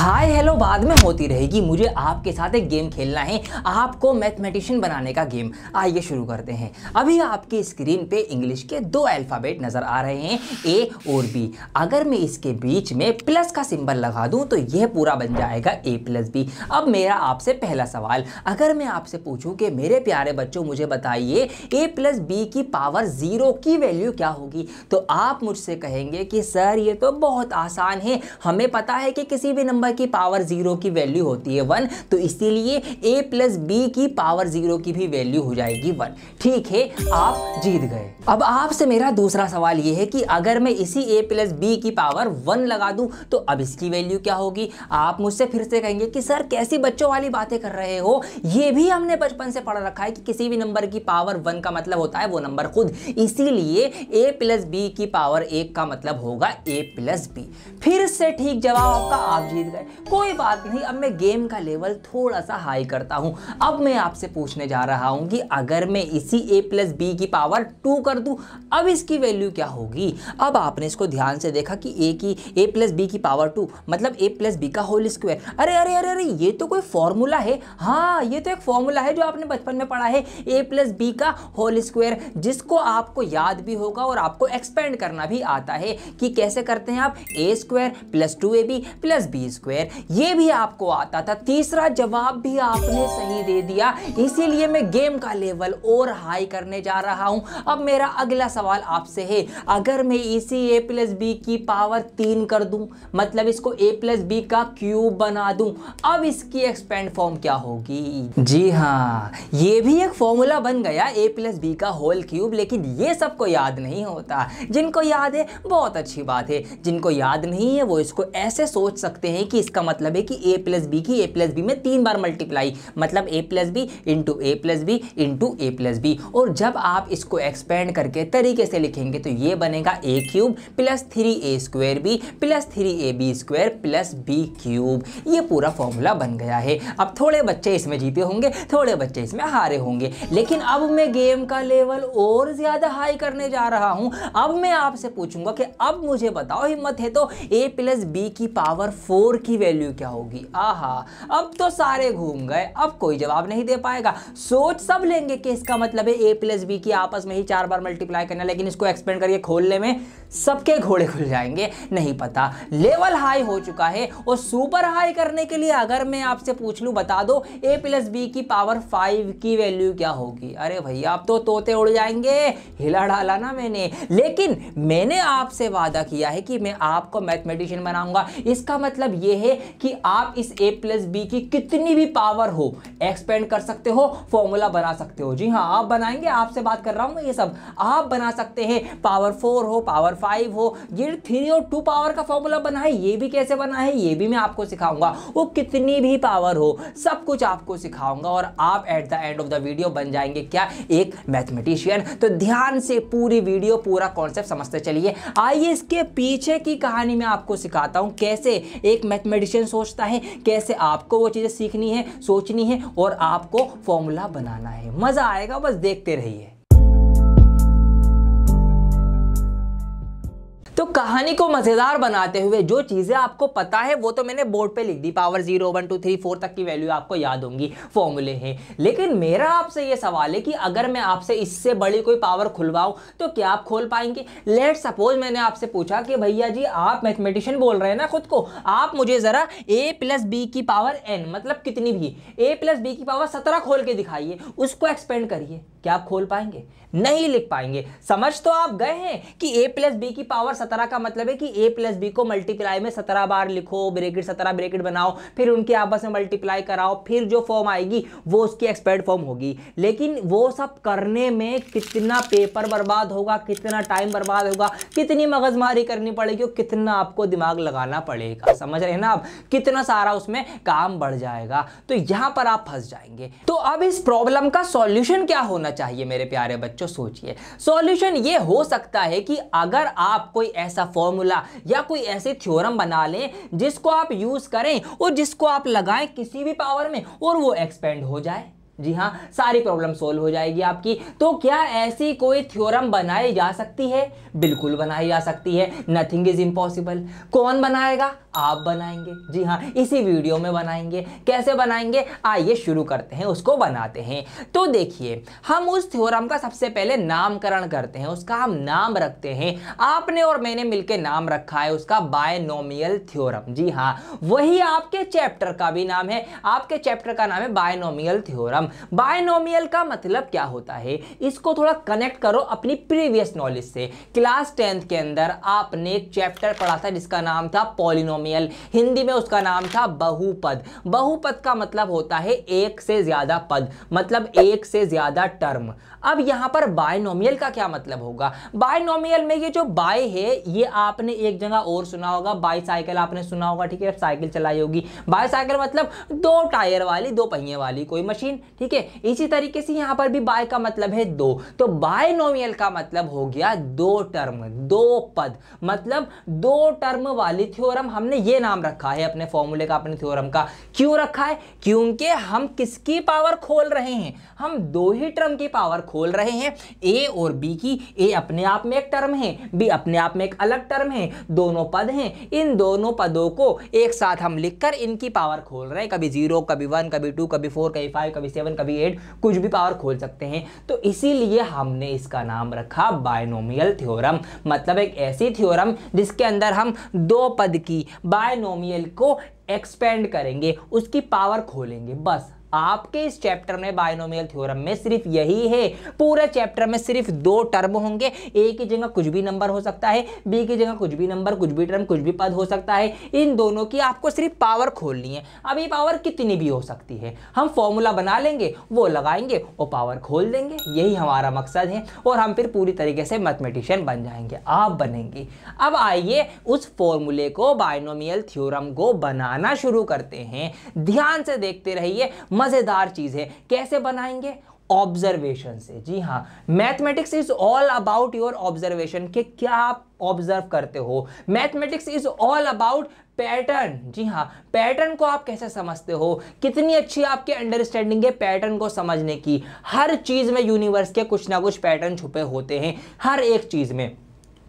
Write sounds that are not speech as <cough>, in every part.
hi hello बाद में होती रहेगी मुझे आपके साथ एक गेम खेलना है आपको मैथमेटिशियन बनाने का गेम आइए शुरू करते हैं अभी आपकी स्क्रीन पे इंग्लिश के दो अल्फ़ाबेट नज़र आ रहे हैं ए और बी अगर मैं इसके बीच में प्लस का सिंबल लगा दूं तो यह पूरा बन जाएगा ए प्लस बी अब मेरा आपसे पहला सवाल अगर मैं आपसे पूछूँ कि मेरे प्यारे बच्चों मुझे बताइए ए प्लस बी की पावर ज़ीरो की वैल्यू क्या होगी तो आप मुझसे कहेंगे कि सर ये तो बहुत आसान है हमें पता है कि किसी भी नंबर अल्फा की पावर ज़ीरो की वैल्यू होती है वन तो इसीलिए ए प्लस बी की पावर ज़ीरो की भी वैल्यू हो जाएगी वन ठीक है आप जीत गए अब आपसे मेरा दूसरा सवाल यह है कि अगर मैं इसी ए प्लस बी की पावर वन लगा दूं तो अब इसकी वैल्यू क्या होगी आप मुझसे फिर से कहेंगे कि सर कैसी बच्चों वाली बातें कर रहे हो यह भी हमने बचपन से पढ़ रखा है कि किसी भी नंबर की पावर वन का मतलब होता है वो नंबर खुद इसीलिए ए प्लस बी की पावर एक का मतलब होगा ए प्लस बी फिर से ठीक जवाब आपका आप जीत गए है कोई बात नहीं अब मैं गेम का लेवल थोड़ा सा हाई करता हूँ अब मैं आपसे पूछने जा रहा हूँ कि अगर मैं इसी ए प्लस बी की पावर टू कर दूँ अब इसकी वैल्यू क्या होगी अब आपने इसको ध्यान से देखा कि ए की ए प्लस बी की पावर टू मतलब ए प्लस बी का होल स्क्वायर अरे अरे अरे अरे ये तो कोई फॉर्मूला है हाँ ये तो एक फॉर्मूला है जो आपने बचपन में पढ़ा है ए प्लस बी का होल स्क्वायर जिसको आपको याद भी होगा और आपको एक्सपेंड करना भी आता है कि कैसे करते हैं आप A square plus two A B plus B square square ये भी आपको आता था तीसरा जवाब भी आपने सही दे दिया इसीलिए मैं गेम का लेवल और हाई करने जा रहा हूं अब मेरा अगला सवाल आपसे है अगर मैं इसी ए प्लस बी की पावर तीन कर दूं मतलब इसको ए प्लस बी का क्यूब बना दूं अब इसकी एक्सपेंड फॉर्म क्या होगी जी हाँ ये भी एक फॉर्मूला बन गया ए प्लस बी का होल क्यूब लेकिन ये सबको याद नहीं होता जिनको याद है बहुत अच्छी बात है जिनको याद नहीं है वो इसको ऐसे सोच सकते हैं कि इसका मतलब है कि ए प्लस बी की ए प्लस बी में तीन बार मल्टीप्लाई मतलब A plus B into A plus B into A plus B और जब आप इसको एक्सपेंड करके तरीके से लिखेंगे तो ये बनेगा A cube plus three A square B plus three A B square plus B cube ये पूरा फॉर्मूला बन गया है अब थोड़े बच्चे इसमें जीते होंगे थोड़े बच्चे इसमें हारे होंगे लेकिन अब मैं गेम का लेवल और ज़्यादा हाई करने जा रहा हूं अब मैं आपसे पूछूंगा कि अब मुझे बताओ हिम्मत है तो ए प्लस बी की पावर फोर की वैल्यू क्या होगी आहा अब तो सारे घूम गए अब कोई जवाब नहीं दे पाएगा सोच सब लेंगे कि इसका मतलब है ए प्लस बी की आपस में ही चार बार मल्टीप्लाई करना लेकिन इसको एक्सपेंड करिए खोलने में सबके घोड़े खुल जाएंगे नहीं पता लेवल हाई हो चुका है और सुपर हाई करने के लिए अगर मैं आपसे पूछ लूँ बता दो ए प्लस बी की पावर फाइव की वैल्यू क्या होगी अरे भैया आप तो तोते उड़ जाएंगे हिला डाला ना मैंने लेकिन मैंने आपसे वादा किया है कि मैं आपको मैथमेटिशियन बनाऊंगा इसका मतलब यह है कि आप इस ए प्लस बी की कितनी भी पावर हो एक्सपेंड कर सकते हो फॉर्मूला बना सकते हो जी हाँ आप बनाएंगे आपसे बात कर रहा हूँ ये सब आप बना सकते हैं पावर फोर हो पावर फाइव हो ये थ्री और टू पावर का फॉर्मूला बना है ये भी कैसे बना है ये भी मैं आपको सिखाऊंगा वो कितनी भी पावर हो सब कुछ आपको सिखाऊंगा और आप at the end of the video बन जाएंगे क्या एक मैथमेटिशियन तो ध्यान से पूरी वीडियो पूरा कॉन्सेप्ट समझते चलिए आइए इसके पीछे की कहानी मैं आपको सिखाता हूँ कैसे एक मैथमेटिशियन सोचता है कैसे आपको वो चीज़ें सीखनी है सोचनी है और आपको फॉर्मूला बनाना है मज़ा आएगा बस देखते रहिए तो कहानी को मज़ेदार बनाते हुए जो चीज़ें आपको पता है वो तो मैंने बोर्ड पे लिख दी power zero one two three four तक की वैल्यू आपको याद होंगी फॉर्मूले हैं लेकिन मेरा आपसे ये सवाल है कि अगर मैं आपसे इससे बड़ी कोई पावर खुलवाऊँ तो क्या आप खोल पाएंगे लेट सपोज मैंने आपसे पूछा कि भैया जी आप मैथमेटिशियन बोल रहे हैं ना खुद को आप मुझे ज़रा ए प्लस बी की पावर एन मतलब कितनी भी ए प्लस बी की पावर सत्रह खोल के दिखाइए उसको एक्सपेंड करिए क्या आप खोल पाएंगे नहीं लिख पाएंगे समझ तो आप गए हैं कि ए प्लस बी की पावर सत्रह का मतलब है कि ए प्लस बी को मल्टीप्लाई में सत्रह बार लिखो ब्रेकेट सत्रह ब्रेकेट बनाओ फिर उनके आपस में मल्टीप्लाई कराओ फिर जो फॉर्म आएगी वो उसकी एक्सपर्ट फॉर्म होगी लेकिन वो सब करने में कितना पेपर बर्बाद होगा कितना टाइम बर्बाद होगा कितनी मगजमारी करनी पड़ेगी और कितना आपको दिमाग लगाना पड़ेगा समझ रहे हैं ना आप कितना सारा उसमें काम बढ़ जाएगा तो यहां पर आप फंस जाएंगे तो अब इस प्रॉब्लम का सोल्यूशन क्या होना होना चाहिए मेरे प्यारे बच्चों सोचिए सॉल्यूशन ये हो सकता है कि अगर आप कोई ऐसा फॉर्मूला या कोई ऐसे थ्योरम बना लें जिसको आप यूज़ करें और जिसको आप लगाएं किसी भी पावर में और वो एक्सपेंड हो जाए जी हाँ सारी प्रॉब्लम सोल्व हो जाएगी आपकी तो क्या ऐसी कोई थ्योरम बनाई जा सकती है बिल्कुल बनाई जा सकती है नथिंग इज इम्पॉसिबल कौन बनाएगा आप बनाएंगे जी हाँ इसी वीडियो में बनाएंगे कैसे बनाएंगे आइए शुरू करते हैं उसको बनाते हैं तो देखिए हम उस थ्योरम का सबसे पहले नामकरण करते हैं उसका हम नाम रखते हैं आपने और मैंने मिलकर नाम रखा है उसका बायनोमियल थ्योरम जी हाँ वही आपके चैप्टर का भी नाम है आपके चैप्टर का नाम है बायनोमियल थ्योरम बायनोमियल का मतलब क्या होता है इसको थोड़ा कनेक्ट करो अपनी प्रीवियस नॉलेज से क्लास टेंथ के अंदर आपने एक चैप्टर पढ़ा था जिसका नाम था पॉलिनोमियल हिंदी में उसका नाम था बहुपद बहुपद का मतलब होता है एक से ज़्यादा पद मतलब एक से ज़्यादा टर्म अब यहाँ पर बायनोमियल का क्या मतलब होगा बायनोमियल में ये जो बाय है ये आपने एक जगह और सुना होगा बाईसाइकिल आपने सुना होगा ठीक है साइकिल चलाई होगी बायसाइकिल मतलब दो टायर वाली दो पहिए वाली कोई मशीन ठीक है इसी तरीके से यहां पर भी बाय का मतलब है दो तो बायनोमियल का मतलब हो गया दो टर्म दो पद मतलब दो टर्म वाली थ्योरम हमने ये नाम रखा है अपने फॉर्मूले का अपने थ्योरम का क्यों रखा है क्योंकि हम किसकी पावर खोल रहे हैं हम दो ही टर्म की पावर खोल रहे हैं ए और बी की ए अपने आप में एक टर्म है बी अपने आप में एक अलग टर्म है दोनों पद हैं इन दोनों पदों को एक साथ हम लिखकर इनकी पावर खोल रहे हैं कभी जीरो कभी वन कभी टू कभी फोर कभी फाइव कभी सेवन कभी एट कुछ भी पावर खोल सकते हैं तो इसीलिए हमने इसका नाम रखा बायनोमियल थ्योरम मतलब एक ऐसी थ्योरम जिसके अंदर हम दो पद की बायनोमियल को एक्सपेंड करेंगे उसकी पावर खोलेंगे बस आपके इस चैप्टर में बायनोमियल थ्योरम में सिर्फ यही है पूरे चैप्टर में सिर्फ दो टर्म होंगे ए की जगह कुछ भी नंबर हो सकता है बी की जगह कुछ भी नंबर कुछ भी टर्म कुछ भी पद हो सकता है इन दोनों की आपको सिर्फ पावर खोलनी है अब ये पावर कितनी भी हो सकती है हम फॉर्मूला बना लेंगे वो लगाएंगे और पावर खोल देंगे यही हमारा मकसद है और हम फिर पूरी तरीके से मैथमेटिशियन बन जाएंगे आप बनेंगे अब आइए उस फॉर्मूले को बायनोमियल थ्योरम को बनाना शुरू करते हैं ध्यान से देखते रहिए मज़ेदार चीज़ है कैसे बनाएंगे ऑब्जर्वेशन से जी हाँ mathematics is all about your observation के क्या आप ऑब्जर्व करते हो mathematics is all about pattern जी हाँ पैटर्न को आप कैसे समझते हो कितनी अच्छी आपकी अंडरस्टैंडिंग है पैटर्न को समझने की हर चीज़ में यूनिवर्स के कुछ ना कुछ पैटर्न छुपे होते हैं हर एक चीज़ में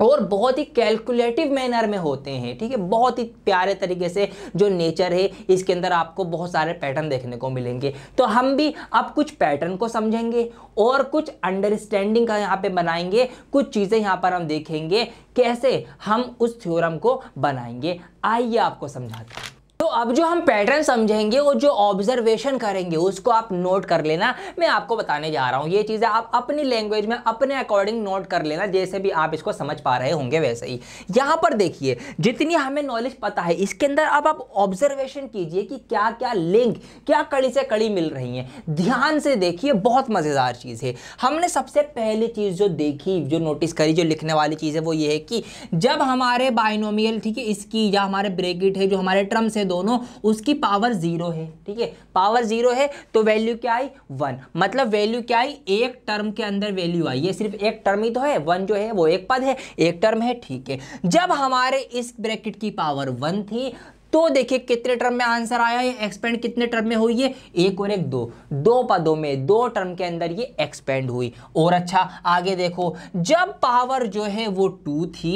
और बहुत ही कैलकुलेटिव मैनर में होते हैं ठीक है बहुत ही प्यारे तरीके से जो नेचर है इसके अंदर आपको बहुत सारे पैटर्न देखने को मिलेंगे तो हम भी अब कुछ पैटर्न को समझेंगे और कुछ अंडरस्टैंडिंग का यहाँ पे बनाएंगे कुछ चीज़ें यहाँ पर हम देखेंगे कैसे हम उस थ्योरम को बनाएंगे आइए आपको समझाते हैं तो अब जो हम पैटर्न समझेंगे और जो ऑब्जर्वेशन करेंगे उसको आप नोट कर लेना मैं आपको बताने जा रहा हूँ ये चीज़ें आप अपनी लैंग्वेज में अपने अकॉर्डिंग नोट कर लेना जैसे भी आप इसको समझ पा रहे होंगे वैसे ही यहाँ पर देखिए जितनी हमें नॉलेज पता है इसके अंदर अब आप ऑब्जर्वेशन कीजिए कि क्या क्या लिंक क्या कड़ी से कड़ी मिल रही है ध्यान से देखिए बहुत मज़ेदार चीज़ है हमने सबसे पहली चीज़ जो देखी जो नोटिस करी जो लिखने वाली चीज़ है वो ये है कि जब हमारे बाइनोमियल ठीक है इसकी या हमारे ब्रेकिट है जो हमारे ट्रम्स है दोनों उसकी पावर जीरो है ठीक है पावर जीरो है तो वैल्यू क्या आई वन मतलब वैल्यू क्या आई एक टर्म के अंदर वैल्यू आई ये सिर्फ एक टर्म ही तो है वन जो है वो एक पद है एक टर्म है ठीक है जब हमारे इस ब्रैकेट की पावर वन थी तो देखिए कितने टर्म में आंसर आया है एक्सपेंड कितने टर्म में हुई है एक और एक दो दो पदों में दो टर्म के अंदर ये एक्सपेंड हुई और अच्छा आगे देखो जब पावर जो है वो टू थी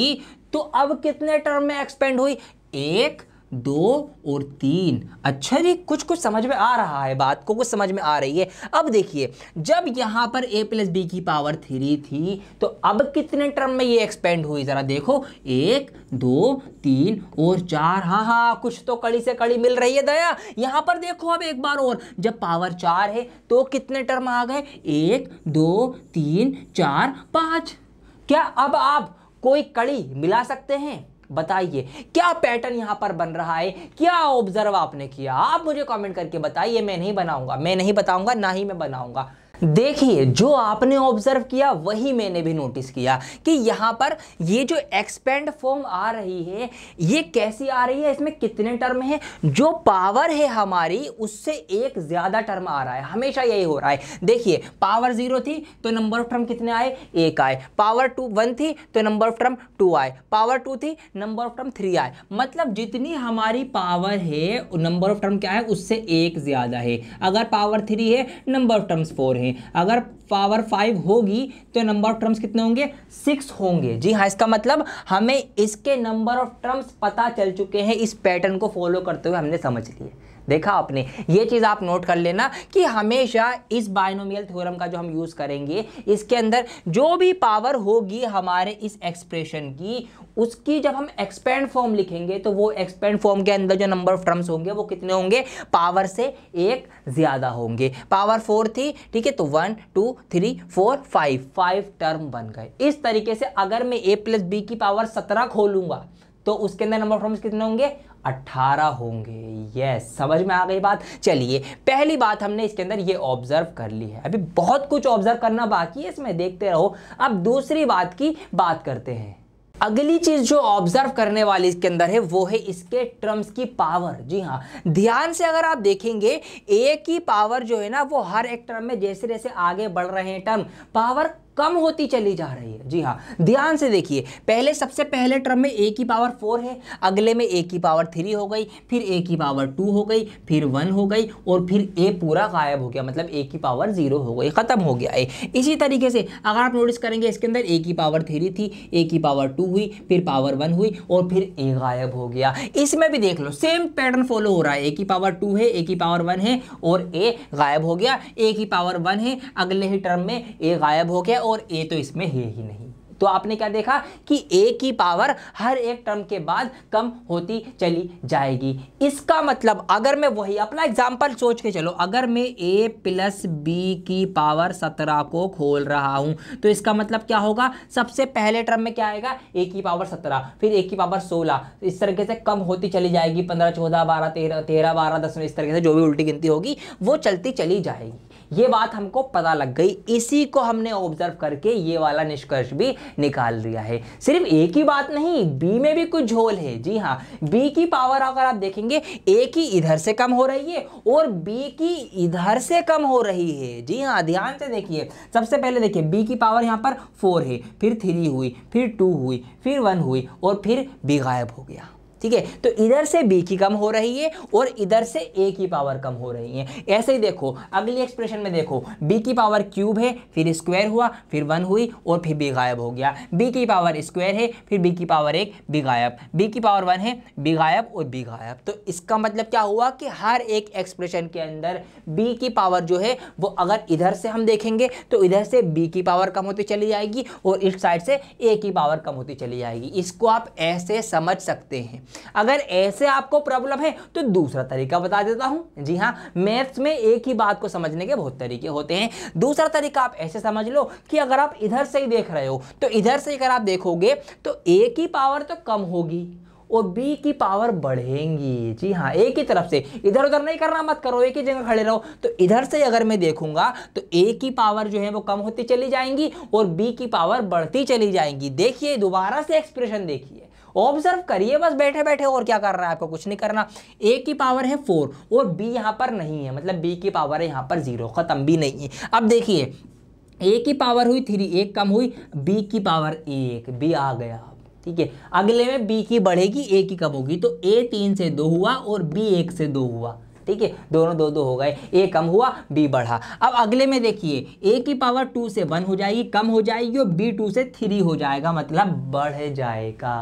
तो अब कितने टर्म में एक्सपेंड हुई एक दो और तीन अच्छा जी कुछ कुछ समझ में आ रहा है बात को कुछ समझ में आ रही है अब देखिए जब यहाँ पर ए प्लस बी की पावर थ्री थी तो अब कितने टर्म में ये एक्सपेंड हुई ज़रा देखो एक दो तीन और चार हाँ हाँ कुछ तो कड़ी से कड़ी मिल रही है दया यहाँ पर देखो अब एक बार और जब पावर चार है तो कितने टर्म आ गए एक दो तीन चार पाँच क्या अब आप कोई कड़ी मिला सकते हैं बताइए क्या पैटर्न यहां पर बन रहा है क्या ऑब्जर्व आपने किया आप मुझे कमेंट करके बताइए मैं नहीं बनाऊंगा मैं नहीं बताऊंगा ना ही मैं बनाऊंगा देखिए जो आपने ऑब्जर्व किया वही मैंने भी नोटिस किया कि यहाँ पर ये जो एक्सपेंड फॉर्म आ रही है ये कैसी आ रही है इसमें कितने टर्म है जो पावर है हमारी उससे एक ज़्यादा टर्म आ रहा है हमेशा यही हो रहा है देखिए पावर जीरो थी तो नंबर ऑफ टर्म कितने आए एक आए पावर टू वन थी तो नंबर ऑफ टर्म टू आए पावर टू थी नंबर ऑफ टर्म थ्री आए मतलब जितनी हमारी पावर है नंबर ऑफ टर्म क्या है उससे एक ज़्यादा है अगर पावर थ्री है नंबर ऑफ टर्म्स फोर है होंगे अगर पावर फाइव होगी तो नंबर ऑफ टर्म्स कितने होंगे सिक्स होंगे जी हाँ इसका मतलब हमें इसके नंबर ऑफ टर्म्स पता चल चुके हैं इस पैटर्न को फॉलो करते हुए हमने समझ लिए देखा आपने ये चीज़ आप नोट कर लेना कि हमेशा इस बायनोमियल थ्योरम का जो हम यूज़ करेंगे इसके अंदर जो भी पावर होगी हमारे इस एक्सप्रेशन की उसकी जब हम एक्सपेंड फॉर्म लिखेंगे तो वो एक्सपेंड फॉर्म के अंदर जो नंबर ऑफ टर्म्स होंगे वो कितने होंगे पावर से एक ज़्यादा होंगे पावर फोर थी ठीक है तो one two three four five five term बन गए इस तरीके से अगर मैं ए प्लस बी की पावर सत्रह खोलूंगा तो उसके अंदर नंबर फॉर्म्स कितने होंगे अट्ठारह होंगे यस समझ में आ गई बात चलिए पहली बात हमने इसके अंदर ये ऑब्जर्व कर ली है अभी बहुत कुछ ऑब्जर्व करना बाकी है इसमें देखते रहो अब दूसरी बात की बात करते हैं अगली चीज जो ऑब्जर्व करने वाली इसके अंदर है वो है इसके टर्म्स की पावर जी हाँ ध्यान से अगर आप देखेंगे ए की पावर जो है ना वो हर एक टर्म में जैसे जैसे आगे बढ़ रहे हैं टर्म पावर कम होती चली जा रही है जी हाँ ध्यान से देखिए पहले सबसे पहले टर्म में ए की पावर फोर है अगले में ए की पावर थ्री हो गई फिर ए की पावर टू हो गई फिर वन हो गई और फिर ए पूरा गायब हो गया मतलब ए की पावर जीरो हो गई ख़त्म हो गया ए इसी तरीके से अगर आप नोटिस करेंगे इसके अंदर ए की पावर थ्री थी ए की पावर टू हुई फिर पावर वन हुई और फिर ए गायब हो गया इसमें भी देख लो सेम पैटर्न फॉलो हो रहा है ए की पावर टू है ए की पावर वन है और ए गायब हो गया ए की पावर वन है अगले ही टर्म में ए गायब हो गया और ए तो इसमें है ही नहीं तो आपने क्या देखा कि ए की पावर हर एक टर्म के बाद कम होती चली जाएगी इसका मतलब अगर मैं वही अपना एग्जांपल सोच के चलो अगर मैं ए प्लस बी की पावर सत्रह को खोल रहा हूं तो इसका मतलब क्या होगा सबसे पहले टर्म में क्या आएगा ए की पावर सत्रह फिर ए की पावर सोलह तो इस तरीके से कम होती चली जाएगी पंद्रह चौदह बारह तेरह तेरह बारह दस इस तरीके से जो भी उल्टी गिनती होगी वो चलती चली जाएगी ये बात हमको पता लग गई इसी को हमने ऑब्जर्व करके ये वाला निष्कर्ष भी निकाल दिया है सिर्फ एक की बात नहीं बी में भी कुछ झोल है जी हाँ बी की पावर अगर आप देखेंगे ए की इधर से कम हो रही है और बी की इधर से कम हो रही है जी हाँ ध्यान से देखिए सबसे पहले देखिए बी की पावर यहाँ पर फोर है फिर थ्री हुई फिर टू हुई फिर वन हुई और फिर बी गायब हो गया ठीक है तो इधर से बी की कम हो रही है और इधर से ए की पावर कम हो रही है ऐसे ही देखो अगली एक्सप्रेशन में देखो बी की पावर क्यूब है फिर स्क्वायर हुआ फिर वन हुई और फिर बी गायब हो गया बी की पावर स्क्वायर है फिर बी की पावर एक बी गायब बी की पावर वन है बी गायब और बी गायब तो इसका मतलब क्या हुआ कि हर एक एक्सप्रेशन के अंदर बी की पावर जो है वो अगर इधर से हम देखेंगे तो इधर से बी की पावर कम होती चली जाएगी और इस साइड से ए की पावर कम होती चली जाएगी इसको आप ऐसे समझ सकते हैं अगर ऐसे आपको प्रॉब्लम है तो दूसरा तरीका बता देता हूँ जी हाँ मैथ्स में एक ही बात को समझने के बहुत तरीके होते हैं दूसरा तरीका आप ऐसे समझ लो कि अगर आप इधर से ही देख रहे हो तो इधर से अगर आप देखोगे तो ए की पावर तो कम होगी और बी की पावर बढ़ेंगी जी हाँ ए की तरफ से इधर उधर नहीं करना मत करो एक ही जगह खड़े रहो तो इधर से अगर मैं देखूंगा तो ए की पावर जो है वो कम होती चली जाएंगी और बी की पावर बढ़ती चली जाएंगी देखिए दोबारा से एक्सप्रेशन देखिए ऑब्जर्व करिए बस बैठे बैठे और क्या कर रहा है आपको कुछ नहीं करना ए की पावर है फोर और बी यहां पर नहीं है मतलब बी की पावर है यहां पर जीरो ख़त्म भी नहीं है अब देखिए ए की पावर हुई थ्री एक कम हुई बी की पावर एक बी आ गया ठीक है अगले में बी की बढ़ेगी ए की कम होगी तो ए तीन से दो हुआ और बी एक से दो हुआ ठीक है दोनों दो दो हो गए ए कम हुआ बी बढ़ा अब अगले में देखिए ए की पावर टू से वन हो जाएगी कम हो जाएगी और बी टू से थ्री हो जाएगा मतलब बढ़ जाएगा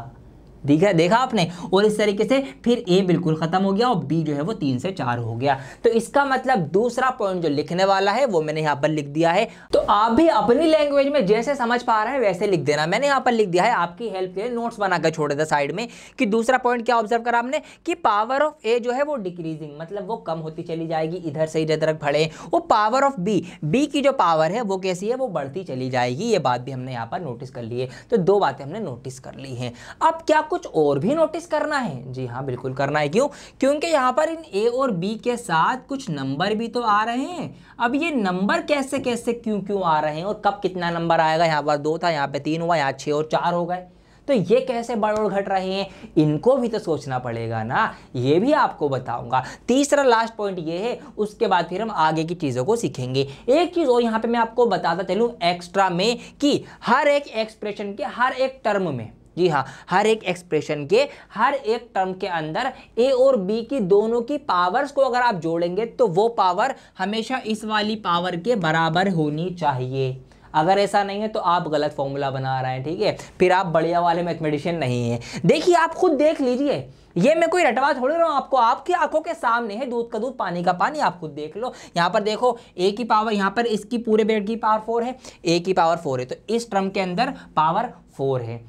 ठीक है देखा आपने और इस तरीके से फिर ए बिल्कुल ख़त्म हो गया और बी जो है वो तीन से चार हो गया तो इसका मतलब दूसरा पॉइंट जो लिखने वाला है वो मैंने यहाँ पर लिख दिया है तो आप भी अपनी लैंग्वेज में जैसे समझ पा रहे हैं वैसे लिख देना मैंने यहाँ पर लिख दिया है आपकी हेल्प के लिए नोट्स बनाकर छोड़े थे साइड में कि दूसरा पॉइंट क्या ऑब्जर्व करा आपने की पावर ऑफ ए जो है वो डिक्रीजिंग मतलब वो कम होती चली जाएगी इधर से इधर तक फड़े वो पावर ऑफ बी बी की जो पावर है वो कैसी है वो बढ़ती चली जाएगी ये बात भी हमने यहाँ पर नोटिस कर ली है तो दो बातें हमने नोटिस कर ली है अब क्या कुछ और भी नोटिस करना है जी हाँ बिल्कुल करना है क्यों क्योंकि यहाँ पर इन ए और बी के साथ कुछ नंबर भी तो आ रहे हैं अब ये नंबर कैसे कैसे क्यों क्यों आ रहे हैं और कब कितना नंबर आएगा यहाँ पर दो था यहाँ पर तीन हुआ यहाँ छः और चार हो गए तो ये कैसे बढ़ और घट रहे हैं इनको भी तो सोचना पड़ेगा ना ये भी आपको बताऊंगा तीसरा लास्ट पॉइंट ये है उसके बाद फिर हम आगे की चीज़ों को सीखेंगे एक चीज़ और यहाँ पे मैं आपको बताता चलूँ एक्स्ट्रा में कि हर एक एक्सप्रेशन के हर एक टर्म में जी हाँ हर एक एक्सप्रेशन के हर एक टर्म के अंदर ए और बी की दोनों की पावर्स को अगर आप जोड़ेंगे तो वो पावर हमेशा इस वाली पावर के बराबर होनी चाहिए अगर ऐसा नहीं है तो आप गलत फॉर्मूला बना रहे हैं ठीक है फिर आप बढ़िया वाले मैथमेटिशियन नहीं है देखिए आप खुद देख लीजिए ये मैं कोई रटवा थोड़ी रहा हूँ आपको आपकी आंखों के सामने है दूध का दूध पानी का पानी आप खुद देख लो यहाँ पर देखो ए की पावर यहाँ पर इसकी पूरे बेड की पावर फोर है ए की पावर फोर है तो इस ट्रम के अंदर पावर फोर है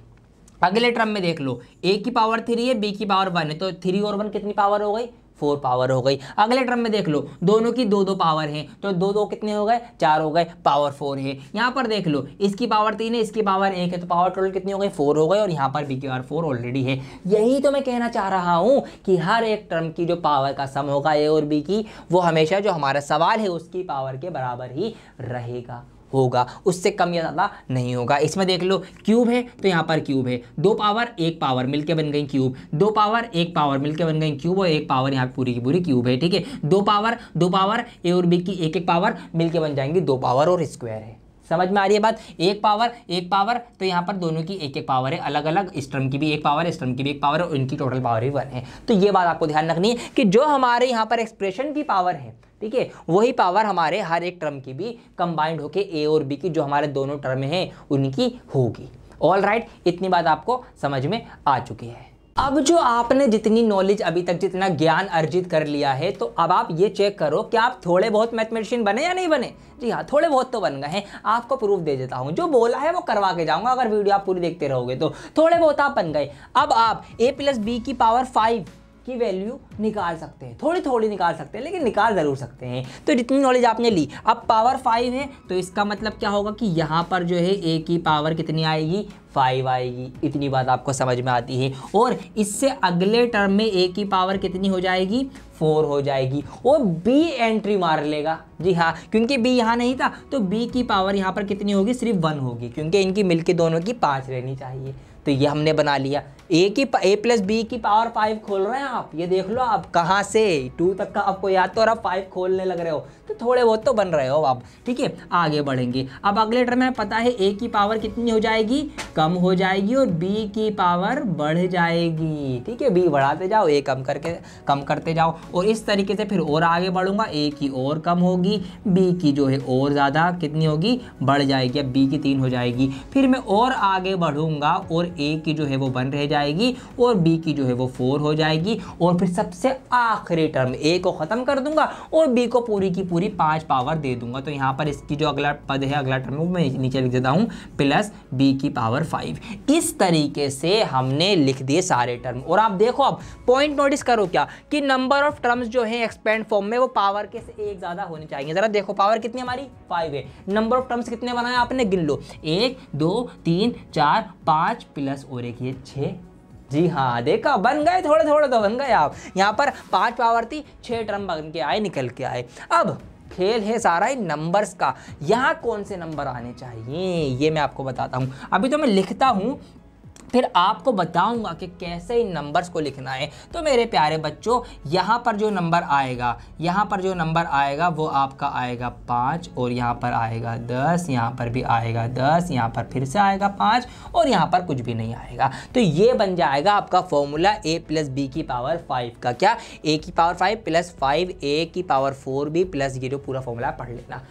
अगले ट्रम में देख लो ए की पावर थ्री है बी की पावर वन है तो थ्री और वन कितनी पावर हो गई फोर पावर हो गई अगले टर्म में देख लो दोनों की दो दो पावर हैं तो दो दो कितने हो गए चार हो गए पावर फोर है यहाँ पर देख लो इसकी पावर तीन है इसकी पावर एक है तो पावर टोटल कितनी हो गई फोर हो गए और यहाँ पर बी की पावर फोर ऑलरेडी है यही तो मैं कहना चाह रहा हूँ कि हर एक टर्म की जो पावर का सम होगा ए और बी की वो हमेशा जो हमारा सवाल है उसकी पावर के बराबर ही रहेगा होगा उससे कम या ज़्यादा नहीं होगा इसमें देख लो क्यूब है तो यहाँ पर क्यूब है दो पावर एक पावर मिलकर बन गई क्यूब दो पावर एक पावर मिलकर बन गई क्यूब और एक पावर यहाँ पूरी की पूरी क्यूब है ठीक है दो पावर दो पावर ए और बी की एक एक पावर मिलकर बन जाएंगी दो पावर और स्क्वायर है समझ में आ रही है बात एक पावर एक पावर तो यहाँ पर दोनों की एक एक पावर है अलग अलग स्ट्रम की भी एक पावर है स्ट्रम की भी एक पावर है और इनकी टोटल पावर भी वन है तो ये बात आपको ध्यान रखनी है कि जो हमारे यहाँ पर एक्सप्रेशन की पावर है ठीक है वही पावर हमारे हर एक टर्म की भी कंबाइंड होके ए और बी की जो हमारे दोनों टर्म हैं उनकी होगी ऑल राइट right, इतनी बात आपको समझ में आ चुकी है अब जो आपने जितनी नॉलेज अभी तक जितना ज्ञान अर्जित कर लिया है तो अब आप ये चेक करो कि आप थोड़े बहुत मैथमेटिशियन बने या नहीं बने जी हाँ थोड़े बहुत तो बन गए हैं आपको प्रूफ दे देता हूँ जो बोला है वो करवा के जाऊँगा अगर वीडियो आप पूरी देखते रहोगे तो थोड़े बहुत आप बन गए अब आप ए प्लस बी की पावर फाइव की वैल्यू निकाल सकते हैं थोड़ी थोड़ी निकाल सकते हैं लेकिन निकाल ज़रूर सकते हैं तो जितनी नॉलेज आपने ली अब पावर फाइव है तो इसका मतलब क्या होगा कि यहाँ पर जो है ए की पावर कितनी आएगी फाइव आएगी इतनी बात आपको समझ में आती है और इससे अगले टर्म में ए की पावर कितनी हो जाएगी फोर हो जाएगी और बी एंट्री मार लेगा जी हाँ क्योंकि बी यहाँ नहीं था तो बी की पावर यहाँ पर कितनी होगी सिर्फ वन होगी क्योंकि इनकी मिलके दोनों की पाँच रहनी चाहिए तो ये हमने बना लिया ए की ए प्लस बी की पावर फाइव खोल रहे हैं आप ये देख लो आप कहाँ से टू तक का आपको याद तो रहा आप फाइव खोलने लग रहे हो तो थोड़े बहुत तो बन रहे हो आप ठीक है आगे बढ़ेंगे अब अगले टर्म में पता है ए की पावर कितनी हो जाएगी कम हो जाएगी और बी की पावर बढ़ जाएगी ठीक है बी बढ़ाते जाओ ए कम करके कम करते जाओ और इस तरीके से फिर और आगे बढ़ूंगा ए की और कम होगी बी की जो है और ज़्यादा कितनी होगी बढ़ जाएगी अब बी की तीन हो जाएगी फिर मैं और आगे बढ़ूँगा और ए की जो है वो वन रह जाएगी और बी की जो है वो फोर हो जाएगी और फिर सबसे आखिरी टर्म ए को ख़त्म कर दूंगा और बी को पूरी की पूरी पाँच पावर दे दूंगा तो यहाँ पर इसकी जो अगला पद है अगला टर्म वो मैं नीचे लिख देता हूँ प्लस बी की पावर फाइव इस तरीके से हमने लिख दिए सारे टर्म और आप देखो अब पॉइंट नोटिस करो क्या कि नंबर ऑफ टर्म्स जो है एक्सपेंड फॉर्म में वो पावर के से एक ज़्यादा होने चाहिए ज़रा देखो पावर कितनी हमारी फाइव है नंबर ऑफ टर्म्स कितने बनाए आपने गिन लो एक दो तीन चार पाँच प्लस और एक ये छः जी हाँ देखा बन गए थोड़े थोड़े तो बन गए आप यहाँ पर पांच थी छः ट्रम बन के आए निकल के आए अब खेल है सारा ही नंबर्स का यहाँ कौन से नंबर आने चाहिए ये मैं आपको बताता हूँ अभी तो मैं लिखता हूँ फिर आपको बताऊंगा कि कैसे इन नंबर्स को लिखना है तो मेरे प्यारे बच्चों यहाँ पर जो नंबर आएगा यहाँ पर जो नंबर आएगा वो आपका आएगा पाँच और यहाँ पर आएगा दस यहाँ पर भी आएगा दस यहाँ पर फिर से आएगा पाँच और यहाँ पर कुछ भी नहीं आएगा तो ये बन जाएगा आपका फॉर्मूला ए प्लस बी की पावर फाइव का क्या ए की power five plus five A की power four B plus zero पूरा फॉर्मूला पढ़ लेना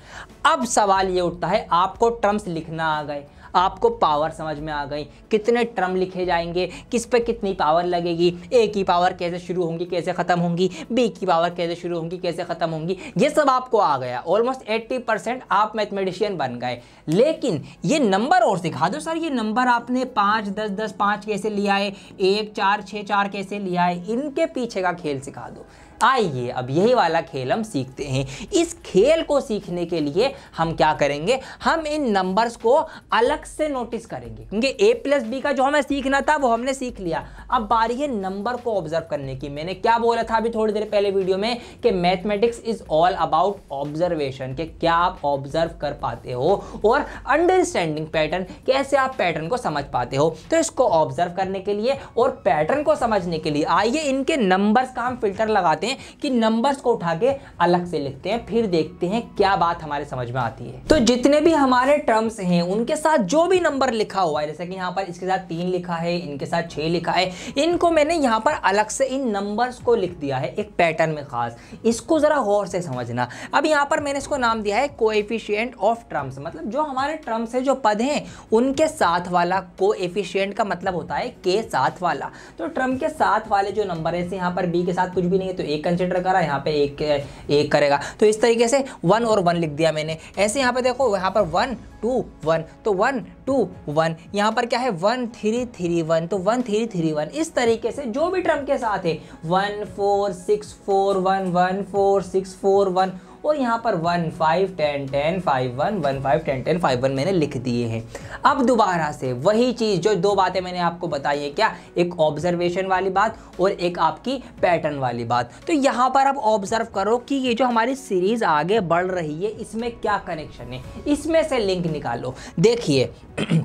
अब सवाल ये उठता है आपको टर्म्स लिखना आ गए आपको पावर समझ में आ गई कितने टर्म लिखे जाएंगे किस पे कितनी पावर लगेगी ए की पावर कैसे शुरू होंगी कैसे ख़त्म होंगी बी की पावर कैसे शुरू होंगी कैसे ख़त्म होंगी ये सब आपको आ गया ऑलमोस्ट एट्टी परसेंट आप मैथमेटिशियन बन गए लेकिन ये नंबर और सिखा दो सर ये नंबर आपने पाँच दस दस पाँच कैसे लिया है एक चार छः चार कैसे लिया है इनके पीछे का खेल सिखा दो आइए अब यही वाला खेल हम सीखते हैं इस खेल को सीखने के लिए हम क्या करेंगे हम इन नंबर्स को अलग से नोटिस करेंगे क्योंकि ए प्लस बी का जो हमें सीखना था वो हमने सीख लिया अब बारी है नंबर को ऑब्जर्व करने की मैंने क्या बोला था अभी थोड़ी देर पहले वीडियो में कि mathematics is all about observation के क्या आप ऑब्जर्व कर पाते हो और अंडरस्टैंडिंग पैटर्न कैसे आप पैटर्न को समझ पाते हो तो इसको ऑब्जर्व करने के लिए और पैटर्न को समझने के लिए आइए इनके नंबर्स का हम फिल्टर लगाते हैं हैं कि नंबर्स को उठा के अलग से लिखते हैं फिर देखते हैं क्या बात हमारे समझ में आती है तो जितने भी हमारे टर्म्स हैं उनके साथ जो भी नंबर लिखा हुआ है जैसे कि यहाँ पर इसके साथ तीन लिखा है इनके साथ छः लिखा है इनको मैंने यहाँ पर अलग से इन नंबर्स को लिख दिया है एक पैटर्न में खास इसको ज़रा गौर से समझना अब यहाँ पर मैंने इसको नाम दिया है कोएफिशिएंट ऑफ टर्म्स मतलब जो हमारे टर्म्स हैं जो पद हैं उनके साथ वाला को का मतलब होता है के साथ वाला तो ट्रम्प के साथ वाले जो नंबर है यहाँ पर बी के साथ कुछ भी नहीं है तो एक कंसिडर करा यहाँ पे एक एक करेगा तो इस तरीके से वन और वन लिख दिया मैंने ऐसे यहाँ पे देखो यहाँ पर वन टू वन तो वन टू वन यहाँ पर क्या है वन थ्री थ्री वन तो वन थ्री थ्री वन इस तरीके से जो भी ट्रम के साथ है one four six four one one four six four one और यहाँ पर one five ten ten five one one five ten ten five one मैंने लिख दिए हैं अब दोबारा से वही चीज़ जो दो बातें मैंने आपको बताई है क्या एक ऑब्जर्वेशन वाली बात और एक आपकी पैटर्न वाली बात तो यहाँ पर आप ऑब्जर्व करो कि ये जो हमारी सीरीज़ आगे बढ़ रही है इसमें क्या कनेक्शन है इसमें से लिंक निकालो देखिए <clears throat>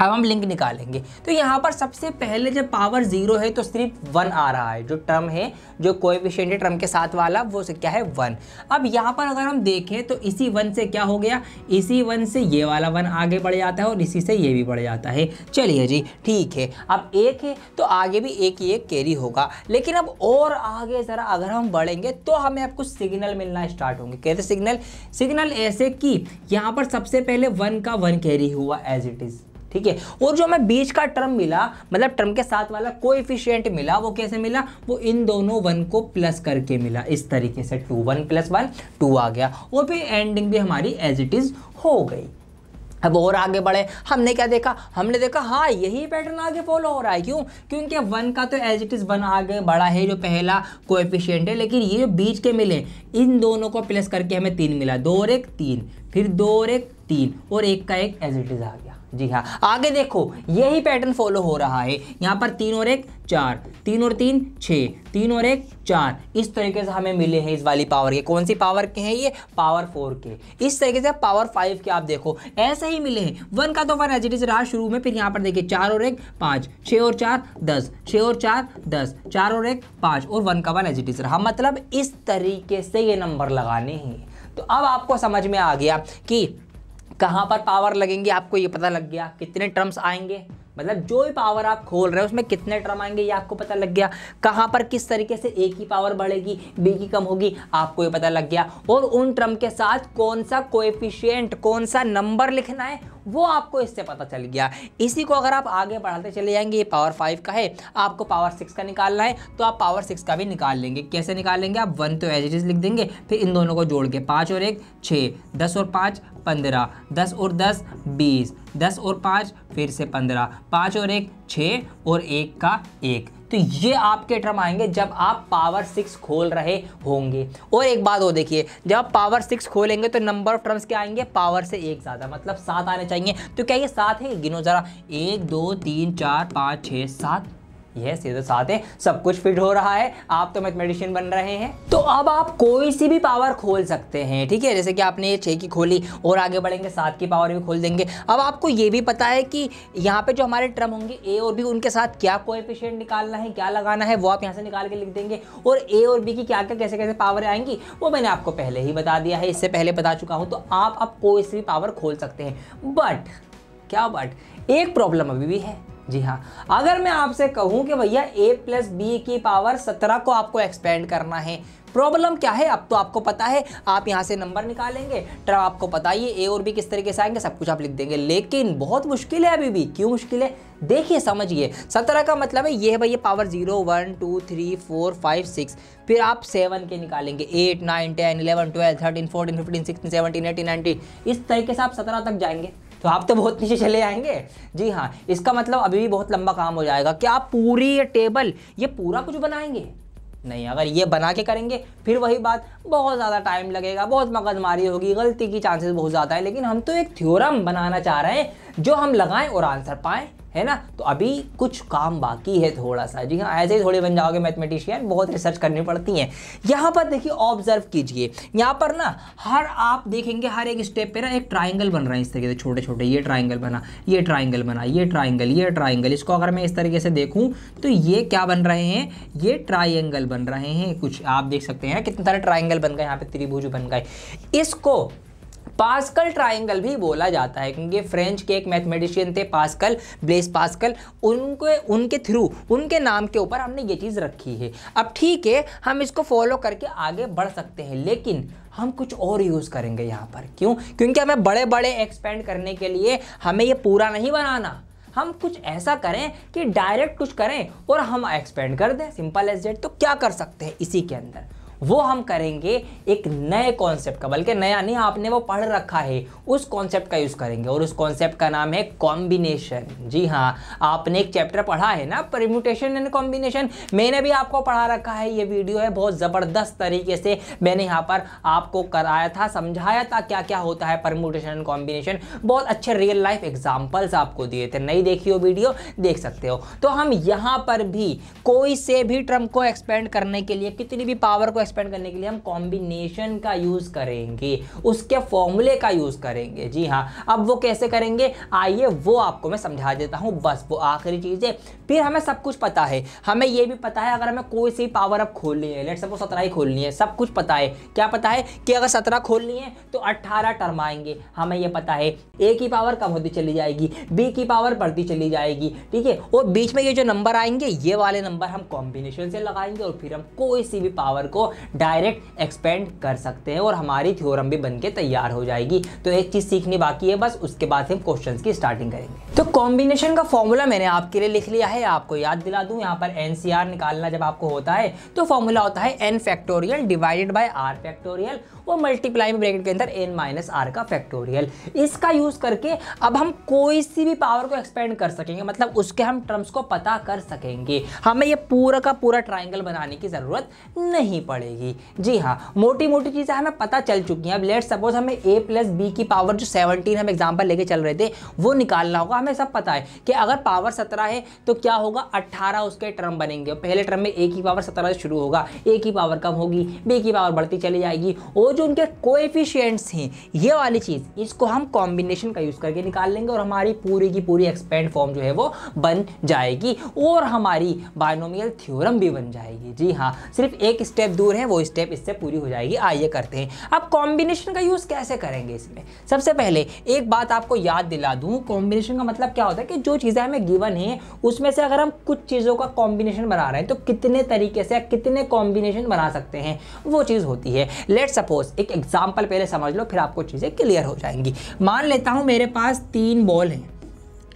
अब हम लिंक निकालेंगे तो यहाँ पर सबसे पहले जब पावर जीरो है तो सिर्फ वन आ रहा है जो टर्म है जो कोएफिशिएंट है टर्म के साथ वाला वो से क्या है वन अब यहाँ पर अगर हम देखें तो इसी वन से क्या हो गया इसी वन से ये वाला वन आगे बढ़ जाता है और इसी से ये भी बढ़ जाता है चलिए जी ठीक है अब एक है तो आगे भी एक ही एक कैरी होगा लेकिन अब और आगे ज़रा अगर हम बढ़ेंगे तो हमें अब कुछ सिग्नल मिलना स्टार्ट होंगे कहते सिग्नल सिग्नल ऐसे कि यहाँ पर सबसे पहले वन का वन कैरी हुआ एज इट इज़ ठीक है और जो हमें बीच का टर्म मिला मतलब टर्म के साथ वाला कोएफिशिएंट मिला वो कैसे मिला वो इन दोनों वन को प्लस करके मिला इस तरीके से two one plus one two आ गया और फिर एंडिंग भी हमारी एज इट इज़ हो गई अब और आगे बढ़े हमने क्या देखा हमने देखा हाँ यही पैटर्न आगे फॉलो हो रहा है क्यों क्योंकि वन का तो एज इट इज़ वन आगे बढ़ा है जो पहला कोएफिशिएंट है लेकिन ये जो बीच के मिले इन दोनों को प्लस करके हमें तीन मिला दो और एक तीन फिर दो और एक तीन और एक का एक एज इट इज़ आ गया जी हाँ आगे देखो यही पैटर्न फॉलो हो रहा है यहाँ पर तीन और एक चार तीन और तीन छः तीन और एक चार इस तरीके से हमें मिले हैं इस वाली पावर के कौन सी पावर के हैं ये पावर फोर के इस तरीके से पावर फाइव के आप देखो ऐसे ही मिले हैं वन का तो वन एज इट इज रहा शुरू में फिर यहाँ पर देखिए चार और एक पाँच छः और चार दस छः और चार दस चार और एक पाँच और वन का वन एज इट इज रहा मतलब इस तरीके से ये नंबर लगाने हैं तो अब आपको समझ में आ गया कि कहाँ पर पावर लगेंगे आपको ये पता लग गया कितने टर्म्स आएंगे मतलब जो भी पावर आप खोल रहे हो उसमें कितने टर्म आएंगे ये आपको पता लग गया कहाँ पर किस तरीके से ए की पावर बढ़ेगी बी की कम होगी आपको ये पता लग गया और उन टर्म के साथ कौन सा कोएफिशिएंट कौन सा नंबर लिखना है वो आपको इससे पता चल गया इसी को अगर आप आगे बढ़ाते चले जाएंगे ये पावर फाइव का है आपको पावर सिक्स का निकालना है तो आप पावर सिक्स का भी निकाल लेंगे कैसे निकाल लेंगे आप वन तो एज लिख देंगे फिर इन दोनों को जोड़ के पाँच और एक छः दस और पाँच पंद्रह दस और दस बीस दस और पाँच फिर से पंद्रह पाँच और एक छः और एक का एक तो ये आपके टर्म आएंगे जब आप पावर सिक्स खोल रहे होंगे और एक बात और देखिए जब आप पावर सिक्स खोलेंगे तो नंबर ऑफ टर्म्स क्या आएंगे पावर से एक ज़्यादा मतलब सात आने चाहिए तो क्या ये सात है गिनो ज़रा एक दो तीन चार पाँच छः सात यस ये तो साथ है सब कुछ फिट हो रहा है आप तो मैथमेटिशियन बन रहे हैं तो अब आप कोई सी भी पावर खोल सकते हैं ठीक है जैसे कि आपने ये छः की खोली और आगे बढ़ेंगे सात की पावर भी खोल देंगे अब आपको ये भी पता है कि यहाँ पे जो हमारे ट्रम होंगे ए और बी उनके साथ क्या कोएफिशिएंट निकालना है क्या लगाना है वो आप यहाँ से निकाल के लिख देंगे और ए और बी की क्या क्या कैसे कैसे पावर आएंगी वो मैंने आपको पहले ही बता दिया है इससे पहले बता चुका हूँ तो आप अब कोई सी भी पावर खोल सकते हैं बट क्या बट एक प्रॉब्लम अभी भी है जी हाँ अगर मैं आपसे कहूँ कि भैया ए प्लस बी की पावर सत्रह को आपको एक्सपेंड करना है प्रॉब्लम क्या है अब तो आपको पता है आप यहाँ से नंबर निकालेंगे ट्रा आपको पता ही है ए और बी किस तरीके से आएंगे सब कुछ आप लिख देंगे लेकिन बहुत मुश्किल है अभी भी क्यों मुश्किल है देखिए समझिए सत्रह का मतलब है ये है भैया power zero one two three four five six फिर आप सेवन के निकालेंगे eight nine ten eleven twelve thirteen fourteen fifteen sixteen seventeen eighteen nineteen इस तरीके से आप सत्रह तक जाएंगे तो आप तो बहुत नीचे चले जाएंगे जी हाँ इसका मतलब अभी भी बहुत लंबा काम हो जाएगा क्या आप पूरी ये टेबल ये पूरा कुछ बनाएंगे नहीं अगर ये बना के करेंगे फिर वही बात बहुत ज़्यादा टाइम लगेगा बहुत मगजमारी होगी गलती की चांसेस बहुत ज़्यादा है लेकिन हम तो एक थ्योरम बनाना चाह रहे हैं जो हम लगाएं और आंसर पाएँ है ना तो अभी कुछ काम बाकी है थोड़ा सा जी हाँ ऐसे ही थोड़े बन जाओगे मैथमेटिशियन बहुत रिसर्च करनी पड़ती हैं यहाँ पर देखिए ऑब्जर्व कीजिए यहाँ पर ना हर आप देखेंगे हर एक स्टेप पे ना एक ट्राइंगल बन रहा है इस तरीके से छोटे छोटे ये ट्राइंगल बना ये ट्राइंगल बना ये ट्राइंगल ये ट्राइंगल इसको अगर मैं इस तरीके से देखूँ तो ये क्या बन रहे हैं ये ट्राइंगल बन रहे हैं कुछ आप देख सकते हैं कितने सारे ट्राइंगल बन गए यहाँ पे त्रिभुज बन गए इसको पास्कल ट्राइंगल भी बोला जाता है क्योंकि फ्रेंच के एक मैथमेटिशियन थे पास्कल ब्लेस पास्कल उनके उनके थ्रू उनके नाम के ऊपर हमने ये चीज़ रखी है अब ठीक है हम इसको फॉलो करके आगे बढ़ सकते हैं लेकिन हम कुछ और यूज़ करेंगे यहाँ पर क्यों क्योंकि हमें बड़े बड़े एक्सपेंड करने के लिए हमें ये पूरा नहीं बनाना हम कुछ ऐसा करें कि डायरेक्ट कुछ करें और हम एक्सपेंड कर दें सिंपल एज डेट तो क्या कर सकते हैं इसी के अंदर वो हम करेंगे एक नए कॉन्सेप्ट का बल्कि नया नहीं आपने वो पढ़ रखा है उस कॉन्सेप्ट का यूज़ करेंगे और उस कॉन्सेप्ट का नाम है कॉम्बिनेशन जी हाँ आपने एक चैप्टर पढ़ा है ना परम्यूटेशन एंड कॉम्बिनेशन मैंने भी आपको पढ़ा रखा है ये वीडियो है बहुत ज़बरदस्त तरीके से मैंने यहाँ पर आपको कराया था समझाया था क्या क्या होता है परम्यूटेशन एंड कॉम्बिनेशन बहुत अच्छे रियल लाइफ एग्जाम्पल्स आपको दिए थे नहीं देखी हो वीडियो देख सकते हो तो हम यहाँ पर भी कोई से भी ट्रम को एक्सपेंड करने के लिए कितनी भी पावर को एक्सपेंड करने के लिए हम कॉम्बिनेशन का यूज़ करेंगे उसके फॉर्मूले का यूज़ करेंगे जी हाँ अब वो कैसे करेंगे आइए वो आपको मैं समझा देता हूँ बस वो आखिरी चीज़ है फिर हमें सब कुछ पता है हमें ये भी पता है अगर हमें कोई सी पावर अप खोलनी है लेट सपोज सत्रह ही खोलनी है सब कुछ पता है क्या पता है कि अगर सत्रह खोलनी है तो अट्ठारह टर्म आएंगे हमें ये पता है ए की पावर कम होती चली जाएगी बी की पावर बढ़ती चली जाएगी ठीक है और बीच में ये जो नंबर आएंगे ये वाले नंबर हम कॉम्बिनेशन से लगाएंगे और फिर हम कोई सी भी पावर को डायरेक्ट एक्सपेंड कर सकते हैं और हमारी थ्योरम भी बनके तैयार हो जाएगी तो एक चीज़ सीखनी बाकी है बस उसके बाद हम क्वेश्चन की स्टार्टिंग करेंगे तो कॉम्बिनेशन का फॉर्मूला मैंने आपके लिए लिख लिया है आपको याद दिला दूं यहाँ पर एन निकालना जब आपको होता है तो फॉर्मूला होता है N factorial divided by R factorial वो मल्टीप्लाई में ब्रैकेट के अंदर एन माइनस आर का फैक्टोरियल इसका यूज़ करके अब हम कोई सी भी पावर को एक्सपेंड कर सकेंगे मतलब उसके हम टर्म्स को पता कर सकेंगे हमें ये पूरा का पूरा ट्राइंगल बनाने की ज़रूरत नहीं पड़ेगी जी हाँ मोटी मोटी चीज़ें हमें पता चल चुकी हैं अब लेट सपोज हमें ए प्लस बी की पावर जो सेवनटीन हम एग्जाम्पल लेके चल रहे थे वो निकालना होगा हमें सब पता है कि अगर पावर सत्रह है तो क्या होगा अट्ठारह उसके टर्म बनेंगे पहले टर्म में ए की पावर सत्रह से शुरू होगा ए की पावर कम होगी बी की पावर बढ़ती चली जाएगी और जो उनके कोएफिशिएंट्स हैं ये वाली चीज़ इसको हम कॉम्बिनेशन का यूज़ करके निकाल लेंगे और हमारी पूरी की पूरी एक्सपेंड फॉर्म जो है वो बन जाएगी और हमारी बायनोमियल थ्योरम भी बन जाएगी जी हाँ सिर्फ एक स्टेप दूर है वो स्टेप इससे पूरी हो जाएगी आइए करते हैं अब कॉम्बिनेशन का यूज़ कैसे करेंगे इसमें सबसे पहले एक बात आपको याद दिला दूँ कॉम्बिनेशन का मतलब क्या होता है कि जो चीज़ें हमें गिवन है उसमें से अगर हम कुछ चीज़ों का कॉम्बिनेशन बना रहे हैं तो कितने तरीके से कितने कॉम्बिनेशन बना सकते हैं वो चीज़ होती है लेट सपोज सपोज एक एग्जाम्पल पहले समझ लो फिर आपको चीज़ें क्लियर हो जाएंगी मान लेता हूँ मेरे पास तीन बॉल हैं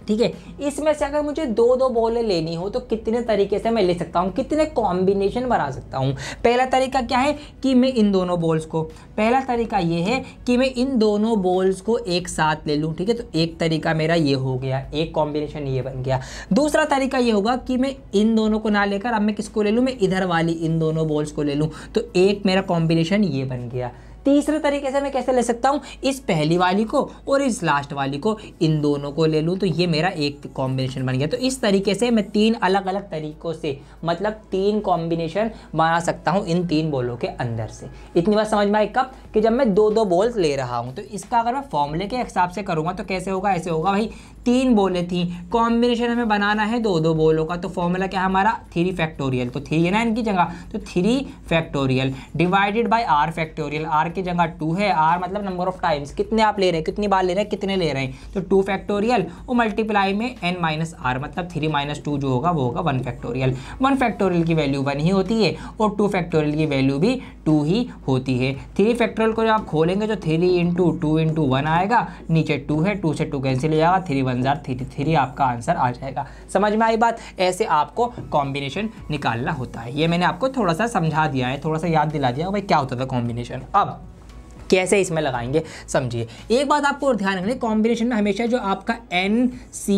ठीक है इसमें से अगर मुझे दो दो बॉलें लेनी हो तो कितने तरीके से मैं ले सकता हूँ कितने कॉम्बिनेशन बना सकता हूँ पहला तरीका क्या है कि मैं इन दोनों बॉल्स को पहला तरीका ये है कि मैं इन दोनों बॉल्स को एक साथ ले लूँ ठीक है तो एक तरीका मेरा ये हो गया एक कॉम्बिनेशन ये बन गया दूसरा तरीका ये होगा कि मैं इन दोनों को ना लेकर अब मैं किसको ले लूँ मैं इधर वाली इन दोनों बॉल्स को ले लूँ तो एक मेरा कॉम्बिनेशन ये बन गया तीसरे तरीके से मैं कैसे ले सकता हूँ इस पहली वाली को और इस लास्ट वाली को इन दोनों को ले लूँ तो ये मेरा एक कॉम्बिनेशन बन गया तो इस तरीके से मैं तीन अलग अलग तरीक़ों से मतलब तीन कॉम्बिनेशन बना सकता हूँ इन तीन बॉलों के अंदर से इतनी बात समझ में आई कब कि जब मैं दो दो बॉल्स ले रहा हूँ तो इसका अगर मैं फॉर्मूले के हिसाब से करूँगा तो कैसे होगा ऐसे होगा भाई तीन बोलें थी कॉम्बिनेशन हमें बनाना है दो दो बोलों का तो फॉर्मूला क्या हमारा थ्री फैक्टोरियल तो थ्री है ना इनकी जगह तो three factorial divided by R factorial R की जगह टू है आर मतलब नंबर ऑफ टाइम्स कितने आप ले रहे हैं कितनी बार ले रहे हैं कितने ले रहे हैं तो टू फैक्टोरियल और मल्टीप्लाई में एन माइनस आर मतलब थ्री माइनस टू जो होगा वो होगा वन फैक्टोरियल वन फैक्टोरियल की वैल्यू वन ही होती है और टू फैक्टोरियल की वैल्यू भी टू ही होती है थ्री फैक्टोरियल को जब आप खोलेंगे जो three into two into one आएगा नीचे टू है टू से टू कैंसिल हो जाएगा थ्री वन ज़ार थ्री थ्री आपका आंसर आ जाएगा समझ में आई बात ऐसे आपको कॉम्बिनेशन निकालना होता है ये मैंने आपको थोड़ा सा समझा दिया है थोड़ा सा याद दिला दिया भाई क्या होता था कॉम्बिनेशन अब कैसे इसमें लगाएंगे समझिए एक बात आपको और ध्यान रखना कॉम्बिनेशन में हमेशा जो आपका एन सी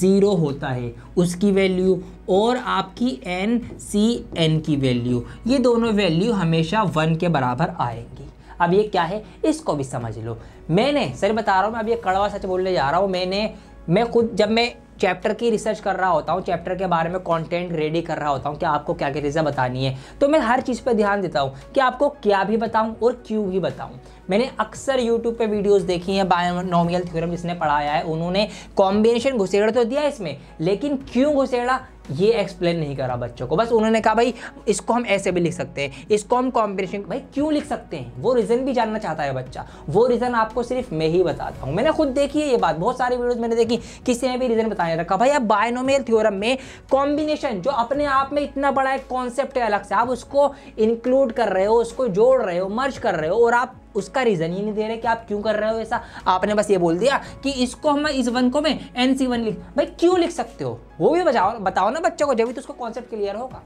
ज़ीरो होता है उसकी वैल्यू और आपकी एन सी एन की वैल्यू ये दोनों वैल्यू हमेशा वन के बराबर आएंगी अब ये क्या है इसको भी समझ लो मैंने सर बता रहा हूँ मैं अब ये कड़वा सच बोलने जा रहा हूँ मैंने मैं खुद जब मैं चैप्टर की रिसर्च कर रहा होता हूँ चैप्टर के बारे में कंटेंट रेडी कर रहा होता हूँ कि आपको क्या क्या चीज़ें बतानी है तो मैं हर चीज़ पर ध्यान देता हूँ कि आपको क्या भी बताऊँ और क्यों भी बताऊँ मैंने अक्सर यूट्यूब पर वीडियोज़ देखी हैं बायोनोमियल थ्योरम जिसने पढ़ाया है उन्होंने कॉम्बिनेशन घुसेड़ा तो दिया इसमें लेकिन क्यों घुसेड़ा ये एक्सप्लेन नहीं करा बच्चों को बस उन्होंने कहा भाई इसको हम ऐसे भी लिख सकते हैं इसको हम कॉम्बिनेशन भाई क्यों लिख सकते हैं वो रीज़न भी जानना चाहता है बच्चा वो रीज़न आपको सिर्फ मैं ही बताता हूँ मैंने खुद देखी है ये बात बहुत सारी वीडियोज़ मैंने देखी किसी ने भी रीज़न बताने रखा भाई आप बायनोमेल थ्योरम में कॉम्बिनेशन जो अपने आप में इतना बड़ा एक कॉन्सेप्ट है अलग से आप उसको इंक्लूड कर रहे हो उसको जोड़ रहे हो मर्ज कर रहे हो और आप उसका रीज़न ही नहीं दे रहे कि आप क्यों कर रहे हो ऐसा आपने बस ये बोल दिया कि इसको हम इस वन को मैं एन सी वन लिख भाई क्यों लिख सकते हो वो भी बचाओ बताओ ना बच्चों को जब भी तो उसको कॉन्सेप्ट क्लियर होगा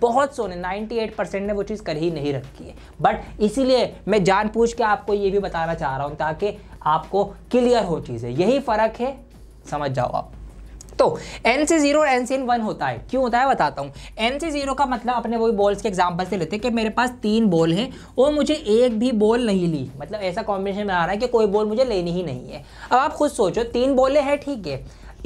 बहुत सोने 98 परसेंट ने वो चीज़ कर ही नहीं रखी है बट इसीलिए मैं जान पूछ के आपको ये भी बताना चाह रहा हूँ ताकि आपको क्लियर हो चीज़ें यही फ़र्क है समझ जाओ आप तो एन से जीरो और एन से वन होता है क्यों होता है बताता हूँ एन से जीरो का मतलब अपने वही बॉल्स के एग्जाम्पल से लेते हैं कि मेरे पास तीन बॉल हैं और मुझे एक भी बॉल नहीं ली मतलब ऐसा कॉम्बिनेशन में आ रहा है कि कोई बॉल मुझे लेनी ही नहीं है अब आप खुद सोचो तीन बॉलें हैं ठीक है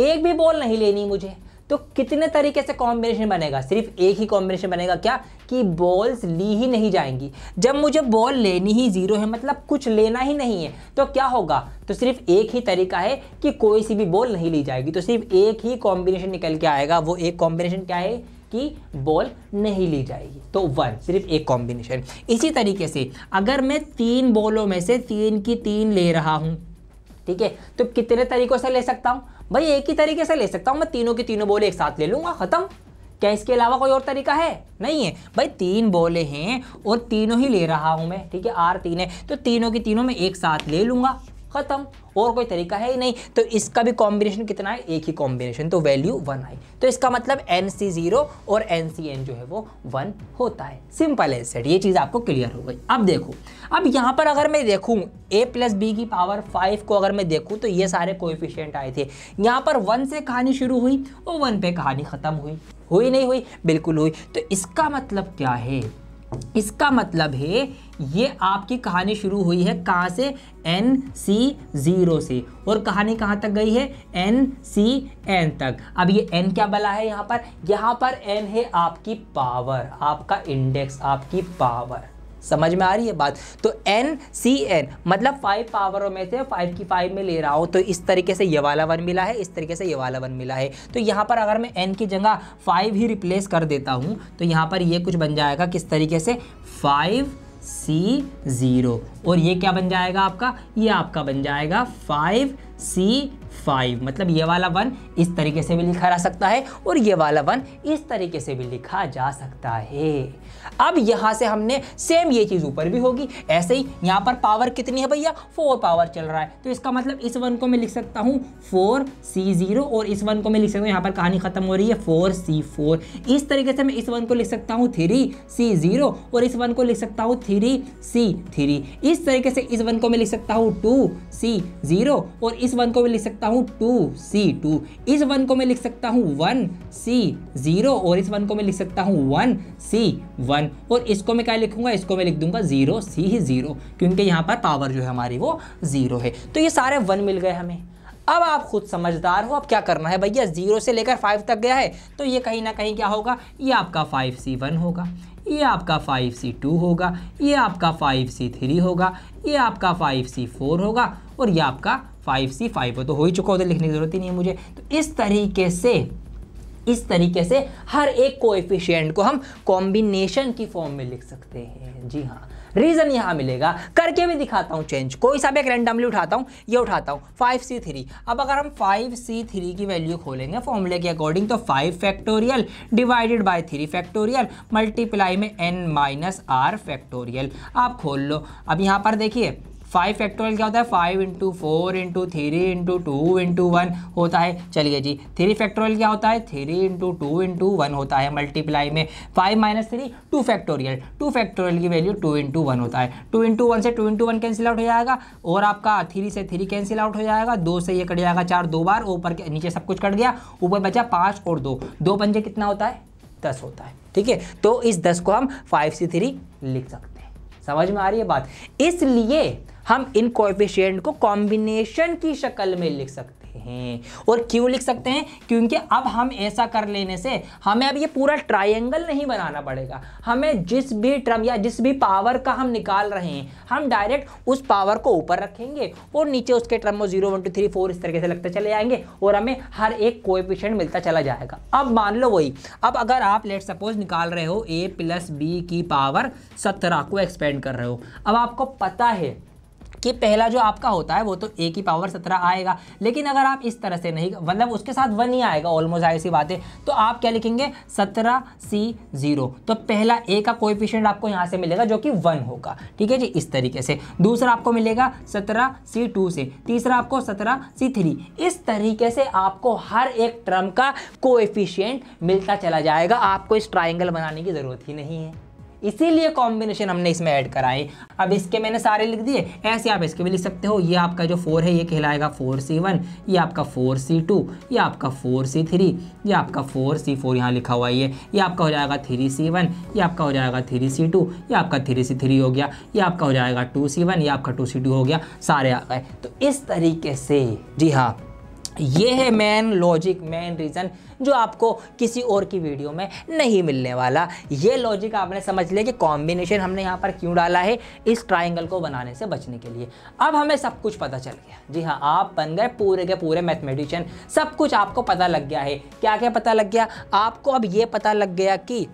एक भी बॉल नहीं लेनी मुझे तो कितने तरीके से कॉम्बिनेशन बनेगा सिर्फ एक ही कॉम्बिनेशन बनेगा क्या कि बॉल्स ली ही नहीं जाएंगी जब मुझे बॉल लेनी ही जीरो है मतलब कुछ लेना ही नहीं है तो क्या होगा तो सिर्फ एक ही तरीका है कि कोई सी भी बॉल नहीं ली जाएगी तो सिर्फ एक ही कॉम्बिनेशन निकल के आएगा वो एक कॉम्बिनेशन क्या है कि बॉल नहीं ली जाएगी तो वन सिर्फ एक कॉम्बिनेशन इसी तरीके से अगर मैं तीन बॉलों में से तीन की तीन ले रहा हूँ ठीक है तो कितने तरीक़ों से ले सकता हूँ भाई एक ही तरीके से ले सकता हूँ मैं तीनों की तीनों बोले एक साथ ले लूंगा ख़त्म क्या इसके अलावा कोई और तरीका है नहीं है भाई तीन बोले हैं और तीनों ही ले रहा हूँ मैं ठीक है आर तीन है तो तीनों की तीनों में एक साथ ले लूंगा खत्म और कोई तरीका है ही नहीं तो इसका भी कॉम्बिनेशन कितना है एक ही कॉम्बिनेशन तो वैल्यू वन आई तो इसका मतलब एन सी जीरो और एन सी एन जो है वो वन होता है सिंपल है सेट ये चीज़ आपको क्लियर हो गई अब देखो अब यहाँ पर अगर मैं देखूँ ए प्लस बी की पावर फाइव को अगर मैं देखूँ तो ये सारे कोएफिशिएंट आए थे यहाँ पर वन से कहानी शुरू हुई और वन पे कहानी ख़त्म हुई हुई नहीं हुई बिल्कुल हुई तो इसका मतलब क्या है इसका मतलब है ये आपकी कहानी शुरू हुई है कहाँ से एन सी ज़ीरो से और कहानी कहाँ तक गई है एन सी एन तक अब ये एन क्या बला है यहाँ पर यहाँ पर एन है आपकी पावर आपका इंडेक्स आपकी पावर समझ में आ रही है बात तो एन सी एन मतलब फाइव पावरों में से फाइव की फाइव में ले रहा हूँ तो इस तरीके से ये वाला वन मिला है इस तरीके से ये वाला वन मिला है तो यहाँ पर अगर मैं एन की जगह फाइव ही रिप्लेस कर देता हूँ तो यहाँ पर ये कुछ बन जाएगा किस तरीके से फाइव सी ज़ीरो और ये क्या बन जाएगा आपका ये आपका बन जाएगा फाइव सी फाइव मतलब ये वाला वन इस तरीके से भी लिखा जा सकता है और ये वाला वन इस तरीके से भी लिखा जा सकता है अब यहाँ से हमने सेम ये चीज़ ऊपर भी होगी ऐसे ही यहाँ पर पावर कितनी है भैया फोर पावर चल रहा है तो इसका मतलब इस वन को मैं लिख सकता हूँ फोर सी ज़ीरो और इस वन को मैं लिख सकता हूँ यहाँ पर कहानी ख़त्म हो रही है फोर सी फोर इस तरीके से मैं इस वन को लिख सकता हूँ थ्री सी ज़ीरो और इस वन को लिख सकता हूँ थ्री सी थ्री इस तरीके से इस वन को मैं लिख सकता हूँ टू सी ज़ीरो और इस इस वन को मैं लिख सकता हूँ टू सी टू इस वन को मैं लिख सकता हूँ वन सी ज़ीरो और इस वन को मैं लिख सकता हूँ वन सी वन और इसको मैं क्या लिखूंगा इसको मैं लिख दूंगा ज़ीरो सी ही ज़ीरो क्योंकि यहाँ पर पावर जो है हमारी वो ज़ीरो है तो ये सारे वन मिल गए हमें अब आप खुद समझदार हो अब क्या करना है भैया जीरो से लेकर फाइव तक गया है तो ये कहीं ना कहीं क्या होगा ये आपका फाइव सी वन होगा ये आपका फाइव सी टू होगा ये आपका फाइव सी थ्री होगा ये आपका फाइव सी फोर होगा और ये आपका फाइव सी फाइव हो तो हो ही चुका उधर लिखने की ज़रूरत ही नहीं है मुझे तो इस तरीके से इस तरीके से हर एक कोएफिशिएंट को हम कॉम्बिनेशन की फॉर्म में लिख सकते हैं जी हाँ रीज़न यहां मिलेगा करके भी दिखाता हूं चेंज कोई सा भी एक रैंडमली उठाता हूं ये उठाता हूं फाइव सी थ्री अब अगर हम फाइव सी थ्री की वैल्यू खोलेंगे फॉर्मूले के अकॉर्डिंग तो five factorial divided by three factorial multiply में एन माइनस आर फैक्टोरियल आप खोल लो अब यहां पर देखिए फाइव फैक्टोरियल क्या होता है five into four into three into two into one होता है चलिए जी थ्री फैक्टोरियल क्या होता है three into two into one होता है मल्टीप्लाई में five minus three two factorial two factorial की वैल्यू टू इंटू वन होता है टू इंटू वन से two into one cancel out हो जाएगा और आपका थ्री से थ्री कैंसिल आउट हो जाएगा दो से ये कट जाएगा चार दो बार ऊपर के नीचे सब कुछ कट गया ऊपर बचा पाँच और दो दो पंजे कितना होता है दस होता है ठीक है तो इस दस को हम फाइव से थ्री लिख सकते हैं समझ में आ रही है बात इसलिए हम इन कोएफिशिएंट को कॉम्बिनेशन की शक्ल में लिख सकते हैं और क्यों लिख सकते हैं क्योंकि अब हम ऐसा कर लेने से हमें अब ये पूरा ट्रायंगल नहीं बनाना पड़ेगा हमें जिस भी ट्रम या जिस भी पावर का हम निकाल रहे हैं हम डायरेक्ट उस पावर को ऊपर रखेंगे और नीचे उसके ट्रम में zero one two three four इस तरीके से लगते चले जाएंगे और हमें हर एक कोएफिशिएंट मिलता चला जाएगा अब मान लो वही अब अगर आप लेट सपोज निकाल रहे हो ए प्लस बी की पावर सत्रह को एक्सपेंड कर रहे हो अब आपको पता है कि पहला जो आपका होता है वो तो ए की पावर सत्रह आएगा लेकिन अगर आप इस तरह से नहीं मतलब उसके साथ वन ही आएगा ऑलमोस्ट आई सी बात है तो आप क्या लिखेंगे सत्रह सी ज़ीरो तो पहला ए का कोएफिशिएंट आपको यहाँ से मिलेगा जो कि वन होगा ठीक है जी इस तरीके से दूसरा आपको मिलेगा सत्रह सी टू से तीसरा आपको सत्रह सी थ्री इस तरीके से आपको हर एक टर्म का कोएफिशिएंट मिलता चला जाएगा आपको इस ट्राइंगल बनाने की ज़रूरत ही नहीं है इसीलिए कॉम्बिनेशन हमने इसमें ऐड कराए अब इसके मैंने सारे लिख दिए ऐसे आप इसके भी लिख सकते हो ये आपका जो फोर है ये कहलाएगा फोर सी वन ये आपका फोर सी टू ये आपका फोर सी थ्री ये आपका फोर सी फोर यहाँ लिखा हुआ ये ये आपका हो जाएगा थ्री सी वन ये आपका हो जाएगा थ्री सी टू ये आपका थ्री सी थ्री हो गया ये आपका हो जाएगा टू सी वन ये आपका टू सी टू हो गया सारे आ गए तो इस तरीके से जी हाँ ये है मेन लॉजिक मेन रीज़न जो आपको किसी और की वीडियो में नहीं मिलने वाला ये लॉजिक आपने समझ लिया कि कॉम्बिनेशन हमने यहाँ पर क्यों डाला है इस ट्राइंगल को बनाने से बचने के लिए अब हमें सब कुछ पता चल गया जी हाँ आप बन गए पूरे के पूरे मैथमेटिशियन सब कुछ आपको पता लग गया है क्या क्या पता लग गया आपको अब ये पता लग गया कि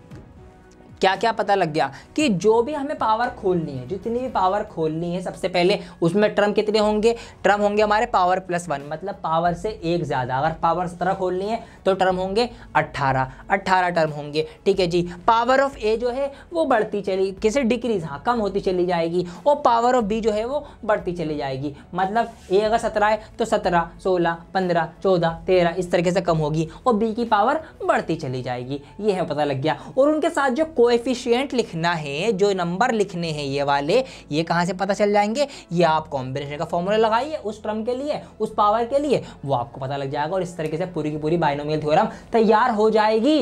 क्या क्या पता लग गया कि जो भी हमें पावर खोलनी है जितनी भी पावर खोलनी है सबसे पहले उसमें ट्रम कितने होंगे ट्रम होंगे हमारे पावर प्लस वन मतलब पावर से एक ज़्यादा अगर पावर सत्रह खोलनी है तो टर्म होंगे अट्ठारह अट्ठारह टर्म होंगे ठीक है जी पावर ऑफ ए जो है वो बढ़ती चली किसे डिक्रीज हाँ कम होती चली जाएगी और पावर ऑफ बी जो है वो बढ़ती चली जाएगी मतलब ए अगर सत्रह है तो सत्रह सोलह पंद्रह चौदह तेरह इस तरीके से कम होगी और बी की पावर बढ़ती चली जाएगी ये है पता लग गया और उनके साथ जो कोई कोएफिशिएंट लिखना है जो नंबर लिखने हैं ये वाले ये कहाँ से पता चल जाएंगे ये आप कॉम्बिनेशन का फॉर्मूला लगाइए उस ट्रम के लिए उस पावर के लिए वो आपको पता लग जाएगा और इस तरीके से पूरी की पूरी बाइनोमियल थ्योरम तैयार हो जाएगी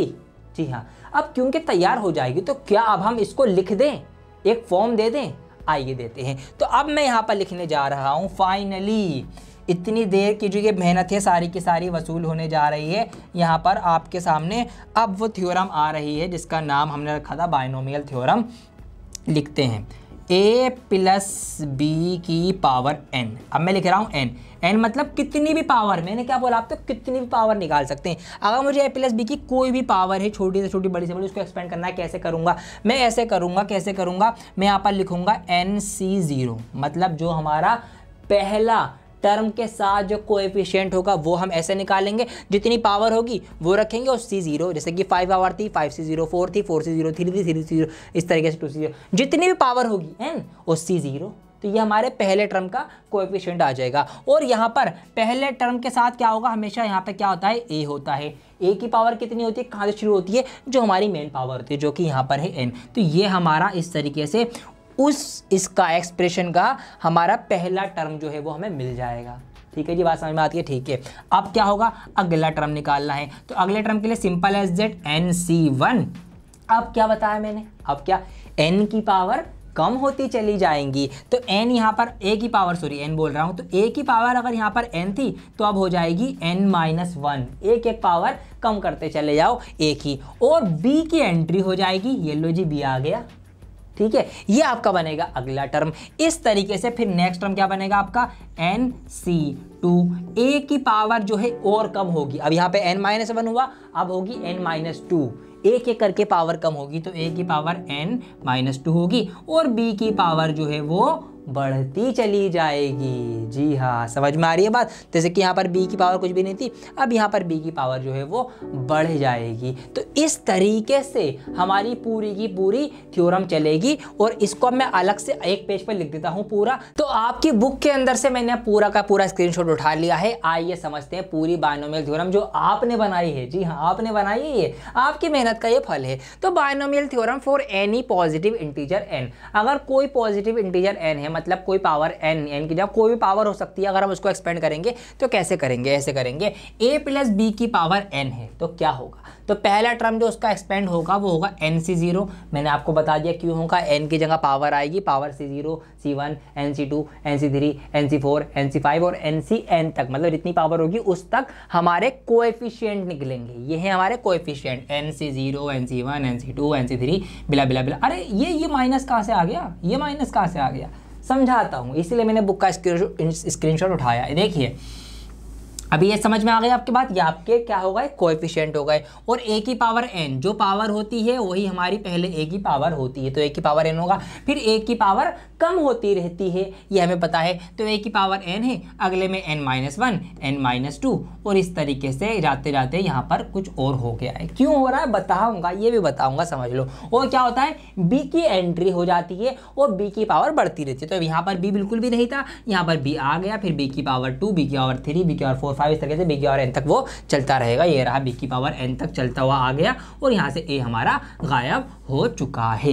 जी हाँ अब क्योंकि तैयार हो जाएगी तो क्या अब हम इसको लिख दें एक फॉर्म दे दें आइए देते हैं तो अब मैं यहाँ पर लिखने जा रहा हूँ फाइनली इतनी देर की जो ये मेहनत है सारी की सारी वसूल होने जा रही है यहाँ पर आपके सामने अब वो थ्योरम आ रही है जिसका नाम हमने रखा था बायनोमियल थ्योरम लिखते हैं ए प्लस बी की पावर एन अब मैं लिख रहा हूँ एन एन मतलब कितनी भी पावर मैंने क्या बोला आप तो कितनी भी पावर निकाल सकते हैं अगर मुझे ए प्लस बी की कोई भी पावर है छोटी से छोटी बड़ी से बड़ी उसको एक्सपेंड करना है कैसे करूँगा मैं ऐसे करूँगा कैसे करूँगा मैं यहाँ पर लिखूँगा एन सी ज़ीरो मतलब जो हमारा पहला टर्म के साथ जो कोएफिशिएंट होगा वो हम ऐसे निकालेंगे जितनी पावर होगी वो रखेंगे और सी जीरो जैसे कि फाइव आवर थी फाइव सी जीरो फोर थी फोर सी जीरो थ्री थी थ्री जीरो इस तरीके से टू सी जीरो जितनी भी पावर होगी है और सी जीरो तो ये हमारे पहले टर्म का कोएफिशिएंट आ जाएगा और यहाँ पर पहले टर्म के साथ क्या होगा हमेशा यहाँ पर क्या होता है ए होता है ए की पावर कितनी होती है कहाँ से शुरू होती है जो हमारी मेन पावर होती है जो कि यहाँ पर है एन तो ये हमारा इस तरीके से उस इसका एक्सप्रेशन का हमारा पहला टर्म जो है वो हमें मिल जाएगा ठीक है जी बात समझ में आती है ठीक है अब क्या होगा अगला टर्म निकालना है तो अगले टर्म के लिए simple S Z N C one अब क्या बताया मैंने अब क्या एन की पावर कम होती चली जाएंगी तो एन यहाँ पर ए की पावर सॉरी एन बोल रहा हूँ तो ए की पावर अगर यहाँ पर एन थी तो अब हो जाएगी एन माइनस वन एक एक पावर कम करते चले जाओ ए की और बी की एंट्री हो जाएगी ये लो जी बी आ गया ठीक है ये आपका बनेगा अगला टर्म इस तरीके से फिर नेक्स्ट टर्म क्या बनेगा आपका एन सी टू ए की पावर जो है और कम होगी अब यहाँ पे एन माइनस वन हुआ अब होगी एन माइनस टू एक एक करके पावर कम होगी तो ए की पावर एन माइनस टू होगी और बी की पावर जो है वो बढ़ती चली जाएगी जी हाँ समझ में आ रही है बात जैसे कि यहाँ पर बी की पावर कुछ भी नहीं थी अब यहाँ पर बी की पावर जो है वो बढ़ जाएगी तो इस तरीके से हमारी पूरी की पूरी थ्योरम चलेगी और इसको मैं अलग से एक पेज पर लिख देता हूँ पूरा तो आपकी बुक के अंदर से मैंने पूरा का पूरा स्क्रीन उठा लिया है आइए समझते हैं पूरी बायनोमियल थ्योरम जो आपने बनाई है जी हाँ आपने बनाई है ये आपकी मेहनत का ये फल है तो binomial theorem for any positive integer N अगर कोई पॉजिटिव इंटीजर एन है मतलब कोई पावर एन एन की जगह कोई भी पावर हो सकती है अगर हम उसको एक्सपेंड करेंगे तो कैसे करेंगे ऐसे करेंगे ए प्लस बी की पावर एन है तो क्या होगा तो पहला टर्म जो उसका एक्सपेंड होगा वो होगा एन सी ज़ीरो मैंने आपको बता दिया क्यों होगा एन की जगह पावर आएगी power C zero C one N C two N C three N C four N C five और एन सी एन तक मतलब जितनी पावर होगी उस तक हमारे कोएफिशिएंट निकलेंगे ये है हमारे efficient N C zero N C one N C two N C three बिला बिला बिला अरे ये ये माइनस कहाँ से आ गया ये माइनस कहाँ से आ गया समझाता हूँ इसीलिए मैंने बुक का स्क्रीनशॉट उठाया देखिए अभी ये समझ में आ गई आपके बाद ये आपके क्या हो गए कोएफिशिएंट हो गए और ए की पावर एन जो पावर होती है वही हमारी पहले ए की पावर होती है तो ए की पावर एन होगा फिर ए की पावर कम होती रहती है ये हमें पता है तो ए की पावर एन है अगले में N minus one N minus two और इस तरीके से जाते जाते यहाँ पर कुछ और हो गया है क्यों हो रहा है बताऊँगा ये भी बताऊँगा समझ लो और क्या होता है बी की एंट्री हो जाती है और बी की पावर बढ़ती रहती है तो यहाँ पर बी बिल्कुल भी नहीं था यहाँ पर बी आ गया फिर बी की पावर टू बी की पावर थ्री बी की पावर फोर फाइव इस तरीके से बी की पावर एन तक वो चलता रहेगा ये रहा बी की पावर एन तक चलता हुआ आ गया और यहाँ से ए हमारा गायब हो चुका है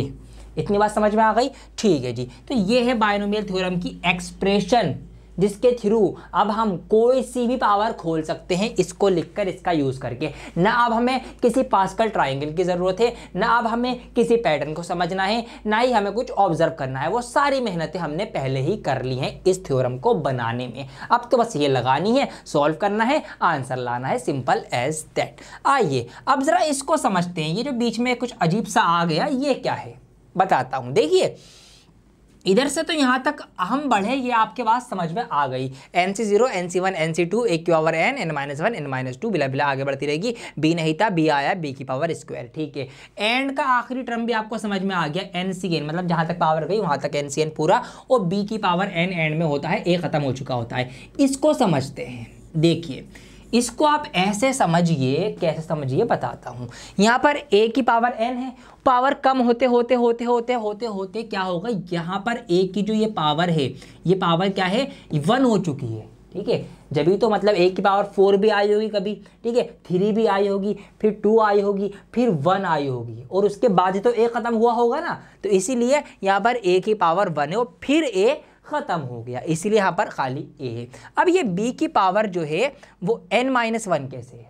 इतनी बात समझ में आ गई ठीक है जी तो ये है बायनोमियल थ्योरम की एक्सप्रेशन जिसके थ्रू अब हम कोई सी भी पावर खोल सकते हैं इसको लिखकर इसका यूज़ करके ना अब हमें किसी पास्कल ट्राइंगल की ज़रूरत है ना अब हमें किसी पैटर्न को समझना है ना ही हमें कुछ ऑब्जर्व करना है वो सारी मेहनतें हमने पहले ही कर ली हैं इस थ्योरम को बनाने में अब तो बस ये लगानी है सॉल्व करना है आंसर लाना है सिंपल एज दैट आइए अब ज़रा इसको समझते हैं ये जो बीच में कुछ अजीब सा आ गया ये क्या है बताता हूँ देखिए इधर से तो यहाँ तक हम बढ़े ये आपके पास समझ में आ गई N C zero N C one N C two A की power N N minus one N minus two बिला बिला आगे बढ़ती रहेगी बी नहीं था बी आया बी की पावर स्क्वायर ठीक है एंड का आखिरी टर्म भी आपको समझ में आ गया एन सी एन मतलब जहाँ तक पावर गई वहाँ तक एन सी एन पूरा और बी की पावर एन एंड में होता है ए ख़त्म हो चुका होता है इसको समझते हैं देखिए इसको आप ऐसे समझिए कैसे समझिए बताता हूँ यहाँ पर ए की पावर एन है पावर कम होते होते होते होते होते होते क्या होगा यहाँ पर ए की जो ये पावर है ये पावर क्या है वन हो चुकी है ठीक है जब भी तो मतलब ए की पावर फोर भी आई होगी कभी ठीक है थ्री भी आई होगी फिर टू आई होगी फिर वन आई होगी और उसके बाद ही तो ए ख़त्म हुआ होगा ना तो इसीलिए यहाँ पर ए की पावर वन है और फिर ए ख़त्म हो गया इसलिए यहाँ पर खाली ए है अब ये बी की पावर जो है वो एन माइनस वन कैसे है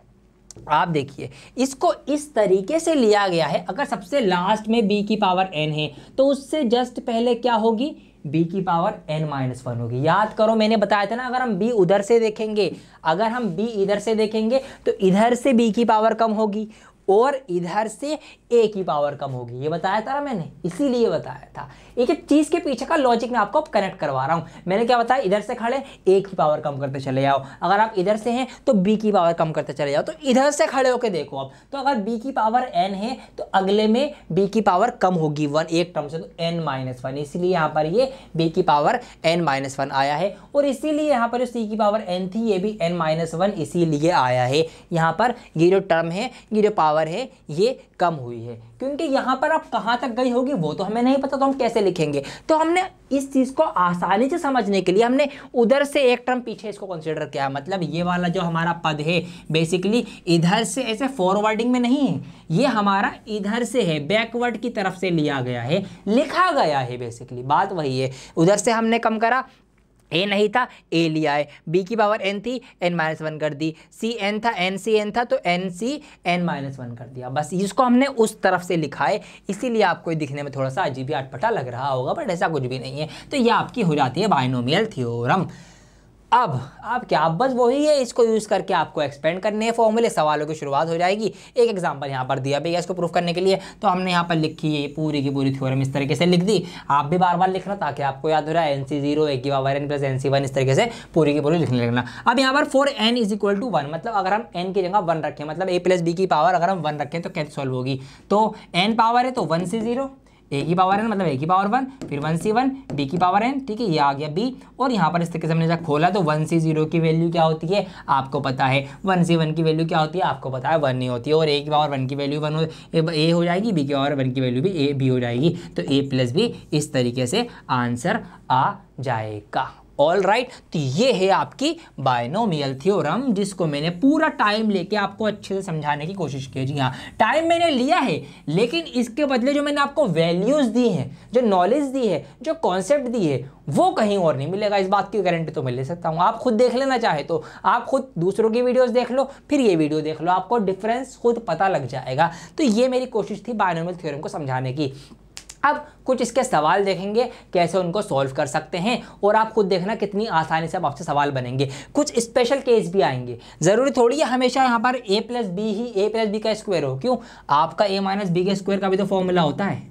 आप देखिए इसको इस तरीके से लिया गया है अगर सबसे लास्ट में बी की पावर एन है तो उससे जस्ट पहले क्या होगी b की पावर n माइनस वन होगी याद करो मैंने बताया था ना अगर हम b उधर से देखेंगे अगर हम b इधर से देखेंगे तो इधर से b की पावर कम होगी और इधर से ए की पावर कम होगी ये बताया था ना मैंने इसीलिए बताया था एक एक चीज़ के पीछे का लॉजिक मैं आपको कनेक्ट करवा रहा हूं मैंने क्या बताया इधर से खड़े ए की पावर कम करते चले जाओ अगर आप इधर से हैं तो बी की पावर कम करते चले जाओ तो इधर से खड़े होकर देखो आप तो अगर बी की पावर एन है तो अगले में बी की पावर कम होगी वन एक टर्म से तो एन माइनस वन इसीलिए यहाँ पर ये बी की पावर एन माइनस वन आया है और इसीलिए यहाँ पर जो सी की पावर एन थी ये भी एन माइनस वन इसीलिए आया है यहाँ पर ये जो टर्म है ये जो पावर पावर है ये कम हुई है क्योंकि यहाँ पर आप कहाँ तक गई होगी वो तो हमें नहीं पता तो हम कैसे लिखेंगे तो हमने इस चीज़ को आसानी से समझने के लिए हमने उधर से एक टर्म पीछे इसको कंसिडर किया मतलब ये वाला जो हमारा पद है बेसिकली इधर से ऐसे फॉरवर्डिंग में नहीं है ये हमारा इधर से है बैकवर्ड की तरफ से लिया गया है लिखा गया है बेसिकली बात वही है उधर से हमने कम करा ए नहीं था ए लिया है बी की पावर एन थी एन माइनस वन कर दी सी एन था एन सी एन था तो N C N minus one कर दिया बस इसको हमने उस तरफ से लिखा है इसीलिए आपको दिखने में थोड़ा सा अजीब अटपटा लग रहा होगा बट ऐसा कुछ भी नहीं है तो ये आपकी हो जाती है बाइनोमियल थियोरम अब आप क्या बस वही है इसको यूज़ करके आपको एक्सपेंड करने हैं फॉर्मूले सवालों की शुरुआत हो जाएगी एक एग्जांपल यहाँ पर दिया भैया इसको प्रूफ करने के लिए तो हमने यहाँ पर लिखी है पूरी की पूरी थ्योरम इस तरीके से लिख दी आप भी बार बार लिखना ताकि आपको याद हो रहा है एन सी जीरो एक Y N plus N C one इस तरीके से पूरी की पूरी लिखने लगना अब यहाँ पर four N is equal to one मतलब अगर हम एन की जगह वन रखें मतलब ए प्लस बी की पावर अगर हम वन रखें तो कैसे सॉल्व होगी तो एन पावर है तो वन से ज़ीरो ए की पावर एन मतलब ए की पावर वन फिर वन सी वन बी की पावर एन ठीक है ये आ गया बी और यहाँ पर इस तरीके से हमने जब खोला तो वन सी जीरो की वैल्यू क्या होती है आपको पता है वन सी वन की वैल्यू क्या होती है आपको पता है वन नहीं होती है और ए की पावर वन की वैल्यू वन ए हो जाएगी बी की पावर वन की वैल्यू भी ए बी हो जाएगी तो ए प्लस बी इस तरीके से आंसर आ जाएगा ऑल राइट तो ये है आपकी बायनोमियल थ्योरम जिसको मैंने पूरा टाइम लेके आपको अच्छे से समझाने की कोशिश की जी हाँ टाइम मैंने लिया है लेकिन इसके बदले जो मैंने आपको वैल्यूज़ दी हैं जो नॉलेज दी है जो कॉन्सेप्ट दी है वो कहीं और नहीं मिलेगा इस बात की गारंटी तो मैं ले सकता हूँ आप खुद देख लेना चाहे तो आप खुद दूसरों की वीडियोज देख लो फिर ये वीडियो देख लो आपको डिफरेंस खुद पता लग जाएगा तो ये मेरी कोशिश थी बायनोमियल थ्योरम को समझाने की अब कुछ इसके सवाल देखेंगे कैसे उनको सॉल्व कर सकते हैं और आप खुद देखना कितनी आसानी से अब आपसे सवाल बनेंगे कुछ स्पेशल केस भी आएंगे ज़रूरी थोड़ी है हमेशा यहाँ पर ए प्लस बी ही ए प्लस बी का स्क्वायर हो क्यों आपका ए माइनस बी के स्क्वायर का भी तो फॉर्मूला होता है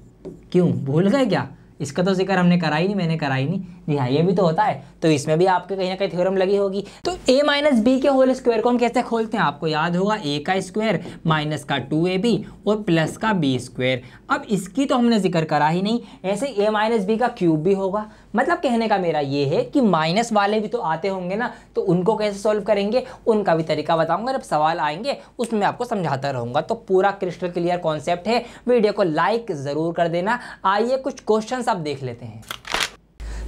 क्यों भूल गए क्या इसका तो जिक्र हमने करा ही नहीं मैंने करा ही नहीं जी हाँ ये भी तो होता है तो इसमें भी आपके कहीं ना कहीं थ्योरम लगी होगी तो ए माइनस बी के होल स्क्वायर को हम कैसे खोलते हैं आपको याद होगा ए का स्क्वायर माइनस का टू ए बी और प्लस का बी स्क्वायर अब इसकी तो हमने जिक्र करा ही नहीं ऐसे ए माइनस बी का क्यूब भी होगा मतलब कहने का मेरा ये है कि माइनस वाले भी तो आते होंगे ना तो उनको कैसे सॉल्व करेंगे उनका भी तरीका बताऊंगा जब सवाल आएंगे उसमें आपको समझाता रहूँगा तो पूरा क्रिस्टल क्लियर कॉन्सेप्ट है वीडियो को लाइक ज़रूर कर देना आइए कुछ क्वेश्चन आप देख लेते हैं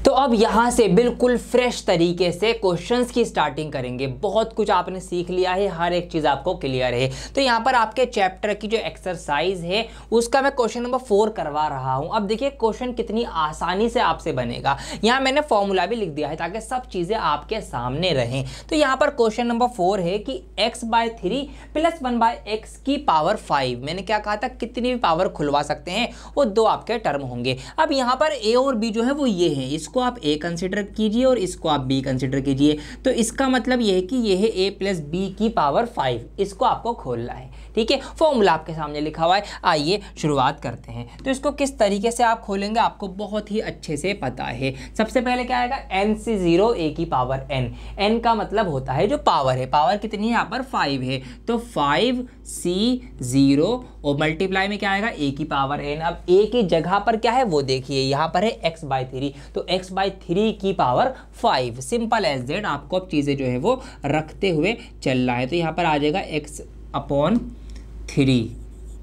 तो अब यहाँ से बिल्कुल फ्रेश तरीके से क्वेश्चंस की स्टार्टिंग करेंगे बहुत कुछ आपने सीख लिया है हर एक चीज़ आपको क्लियर है तो यहाँ पर आपके चैप्टर की जो एक्सरसाइज है उसका मैं क्वेश्चन नंबर फोर करवा रहा हूँ अब देखिए क्वेश्चन कितनी आसानी से आपसे बनेगा यहाँ मैंने फॉर्मूला भी लिख दिया है ताकि सब चीज़ें आपके सामने रहें तो यहाँ पर क्वेश्चन नंबर फोर है कि X by three plus one by X की पावर फाइव मैंने क्या कहा था कितनी भी पावर खुलवा सकते हैं वो दो आपके टर्म होंगे अब यहाँ पर ए और बी जो है वो ये हैं इस इसको आप ए कंसिडर कीजिए और इसको आप बी कंसिडर कीजिए तो इसका मतलब यह है कि यह है ए प्लस बी की पावर फाइव इसको आपको खोलना है ठीक है फॉर्मूला आपके सामने लिखा हुआ है आइए शुरुआत करते हैं तो इसको किस तरीके से आप खोलेंगे आपको बहुत ही अच्छे से पता है सबसे पहले क्या आएगा एन सी जीरो ए की पावर एन एन का मतलब होता है जो पावर है पावर कितनी है यहाँ पर फाइव है तो फाइव सी ज़ीरो और मल्टीप्लाई में क्या आएगा ए की पावर एन अब ए की जगह पर क्या है वो देखिए यहाँ पर है एक्स बाई थ्री तो एक्स बाई थ्री की power five simple as that आपको अब चीज़ें जो है वो रखते हुए चलना है तो यहाँ पर आ जाएगा एक्स अपॉन थ्री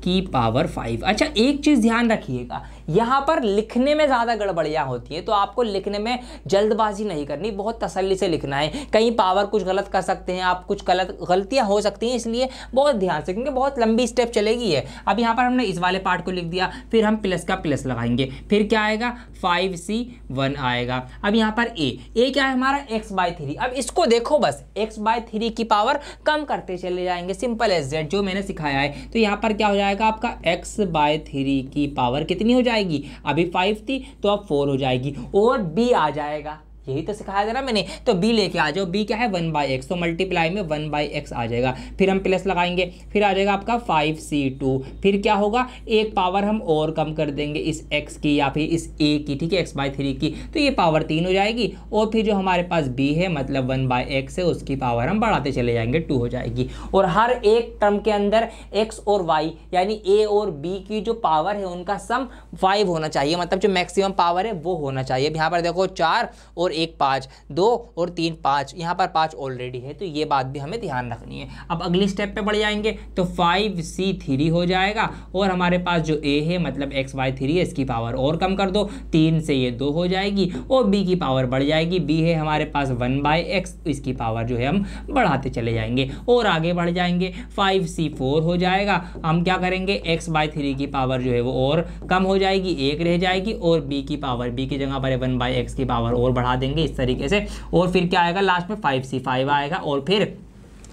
की पावर फाइव अच्छा एक चीज़ ध्यान रखिएगा यहाँ पर लिखने में ज़्यादा गड़बड़ियाँ होती है तो आपको लिखने में जल्दबाजी नहीं करनी बहुत तसल्ली से लिखना है कहीं पावर कुछ गलत कर सकते हैं आप कुछ गलत गलतियाँ हो सकती हैं इसलिए बहुत ध्यान से क्योंकि बहुत लंबी स्टेप चलेगी है अब यहाँ पर हमने इस वाले पार्ट को लिख दिया फिर हम प्लस का प्लस लगाएंगे फिर क्या आएगा फाइव सी वन आएगा अब यहाँ पर ए ए क्या है हमारा एक्स बाय थ्री अब इसको देखो बस एक्स बाय थ्री की पावर कम करते चले जाएंगे सिंपल एज जेड जो मैंने सिखाया है तो यहाँ पर क्या हो जाएगा आपका एक्स बाय थ्री की पावर कितनी हो जाएगी जाएगी अभी फाइव थी तो अब फोर हो जाएगी और बी आ जाएगा यही तो सिखाया था ना मैंने तो बी लेके आ जाओ बी क्या है वन बाई एक्स तो मल्टीप्लाई में वन बाई एक्स आ जाएगा फिर हम प्लस लगाएंगे फिर आ जाएगा आपका फाइव सी टू फिर क्या होगा एक पावर हम और कम कर देंगे इस एक्स की या फिर इस ए की ठीक है एक्स बाई थ्री की तो ये पावर तीन हो जाएगी और फिर जो हमारे पास बी है मतलब वन बाई एक्स है उसकी पावर हम बढ़ाते चले जाएंगे टू हो जाएगी और हर एक टर्म के अंदर एक्स और वाई यानी ए और बी की जो पावर है उनका सम फाइव होना चाहिए मतलब जो मैक्सिमम पावर है वो होना चाहिए अब यहाँ पर देखो चार और एक पाँच दो और तीन पाँच यहाँ पर पाँच ऑलरेडी है तो ये बात भी हमें ध्यान रखनी है अब अगले स्टेप पे बढ़ जाएंगे तो फाइव सी थ्री हो जाएगा और हमारे पास जो ए है मतलब एक्स वाई थ्री है इसकी पावर और कम कर दो तीन से ये दो हो जाएगी और बी की पावर बढ़ जाएगी बी है हमारे पास वन बाई एक्स इसकी पावर जो है हम बढ़ाते चले जाएंगे और आगे बढ़ जाएंगे फाइव सी फोर हो जाएगा हम क्या करेंगे एक्स बाई थ्री की पावर जो है वो और कम हो जाएगी एक रह जाएगी और बी की पावर बी की जगह पर वन बाई एक्स की पावर और बढ़ा देंगे देंगे इस तरीके से और फिर क्या आएगा लास्ट में फाइव सी फाइव आएगा और फिर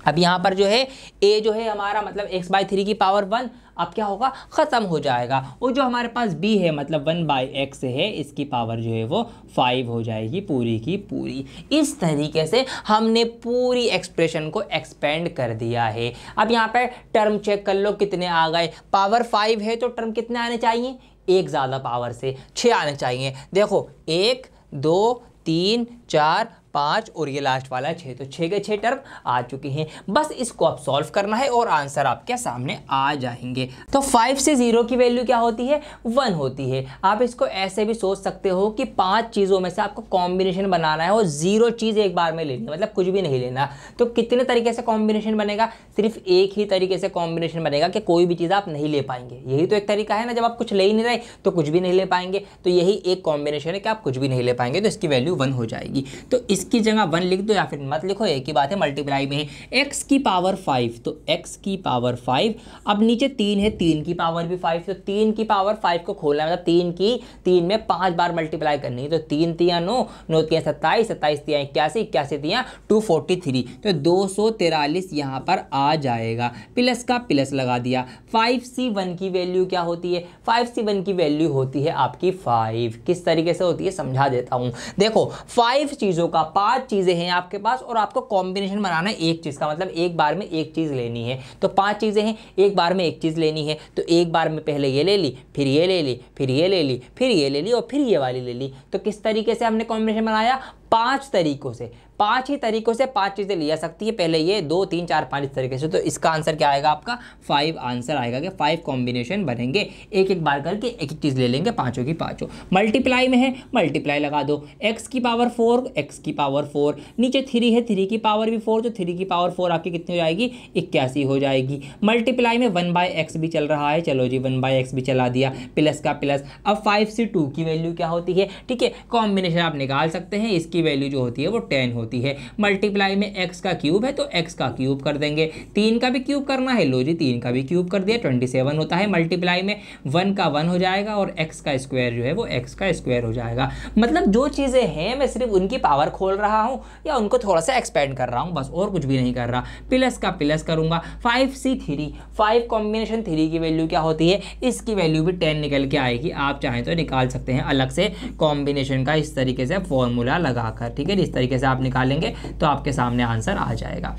अब यहाँ पर जो है ए जो है हमारा मतलब एक्स बाई थ्री की पावर वन अब क्या होगा ख़त्म हो जाएगा और जो हमारे पास बी है मतलब वन बाई एक्स है इसकी पावर जो है वो फाइव हो जाएगी पूरी की पूरी इस तरीके से हमने पूरी एक्सप्रेशन को एक्सपेंड कर दिया है अब यहाँ पर टर्म चेक कर लो कितने आ गए पावर फाइव है तो टर्म कितने आने चाहिए एक ज़्यादा पावर से छः आने चाहिए देखो एक दो तीन चार पाँच और ये लास्ट वाला छः तो छः के छः टर्म आ चुके हैं बस इसको आप सॉल्व करना है और आंसर आपके सामने आ जाएंगे तो फाइव से ज़ीरो की वैल्यू क्या होती है वन होती है आप इसको ऐसे भी सोच सकते हो कि पाँच चीज़ों में से आपको कॉम्बिनेशन बनाना है और ज़ीरो चीज़ एक बार में लेनी मतलब कुछ भी नहीं लेना तो कितने तरीके से कॉम्बिनेशन बनेगा सिर्फ एक ही तरीके से कॉम्बिनेशन बनेगा कि कोई भी चीज़ आप नहीं ले पाएंगे यही तो एक तरीका है ना जब आप कुछ ले ही नहीं रहे तो कुछ भी नहीं ले पाएंगे तो यही एक कॉम्बिनेशन है कि आप कुछ भी नहीं ले पाएंगे तो इसकी वैल्यू वन हो जाएगी तो इस इसकी जगह वन लिख दो या फिर मत लिखो एक ही बात है मल्टीप्लाई में एक्स की पावर फाइव तो एक्स की पावर फाइव अब नीचे तीन है तीन की पावर भी फाइव तो तीन की पावर फाइव को खोलना मतलब तीन की तीन में पांच बार मल्टीप्लाई करनी है तो तीन तिया नौ नौ तिया सत्ताईस सत्ताईस तिया इक्यासी इक्यासी तिया टू फोर्टी थ्री तो दो सौ तिरालीस यहाँ पर आ जाएगा प्लस का प्लस लगा दिया फाइव सी वन की वैल्यू क्या होती है फाइव सी वन की वैल्यू होती है आपकी फाइव किस तरीके से होती है समझा देता हूँ देखो फाइव चीज़ों का पांच चीज़ें हैं आपके पास और आपको कॉम्बिनेशन बनाना है एक चीज़ का मतलब एक बार में एक चीज़ लेनी है तो पांच चीज़ें हैं एक बार में एक चीज़ लेनी है तो एक बार में पहले ये ले ली फिर ये ले ली फिर ये ले ली फिर ये ले ली और फिर ये वाली ले ली तो किस तरीके से हमने कॉम्बिनेशन बनाया पांच तरीकों से पांच ही तरीकों से पांच चीज़ें ली जा सकती है पहले ये दो तीन चार पाँच तरीके से तो इसका आंसर क्या आएगा आपका फाइव आंसर आएगा कि फाइव कॉम्बिनेशन बनेंगे एक एक बार करके एक एक चीज़ ले लेंगे पाँचों की पाँचों मल्टीप्लाई में है मल्टीप्लाई लगा दो एक्स की पावर फोर एक्स की पावर फोर नीचे थ्री है थ्री की पावर भी फोर तो थ्री की पावर फोर आपकी कितनी हो जाएगी इक्यासी हो जाएगी मल्टीप्लाई में वन बाय एक्स भी चल रहा है चलो जी वन बाय एक्स भी चला दिया प्लस का प्लस अब फाइव से टू की वैल्यू क्या होती है ठीक है कॉम्बिनेशन आप निकाल सकते हैं इसकी इसकी वैल्यू जो होती है वो टेन होती है मल्टीप्लाई में एक्स का क्यूब है तो एक्स का क्यूब कर देंगे तीन का भी क्यूब करना है लो जी तीन का भी क्यूब कर दिया ट्वेंटी सेवन होता है मल्टीप्लाई में वन का वन हो जाएगा और एक्स का स्क्वायर जो है वो एक्स का स्क्वायर हो जाएगा मतलब जो चीज़ें हैं मैं सिर्फ उनकी पावर खोल रहा हूँ या उनको थोड़ा सा एक्सपेंड कर रहा हूँ बस और कुछ भी नहीं कर रहा प्लस का प्लस करूँगा five C three five combination three की वैल्यू क्या होती है इसकी वैल्यू भी टेन निकल के आएगी आप चाहें तो निकाल सकते हैं अलग से कॉम्बिनेशन का इस तरीके से फॉर्मूला लगा आकर ठीक है इस तरीके से आप निकालेंगे तो आपके सामने आंसर आ जाएगा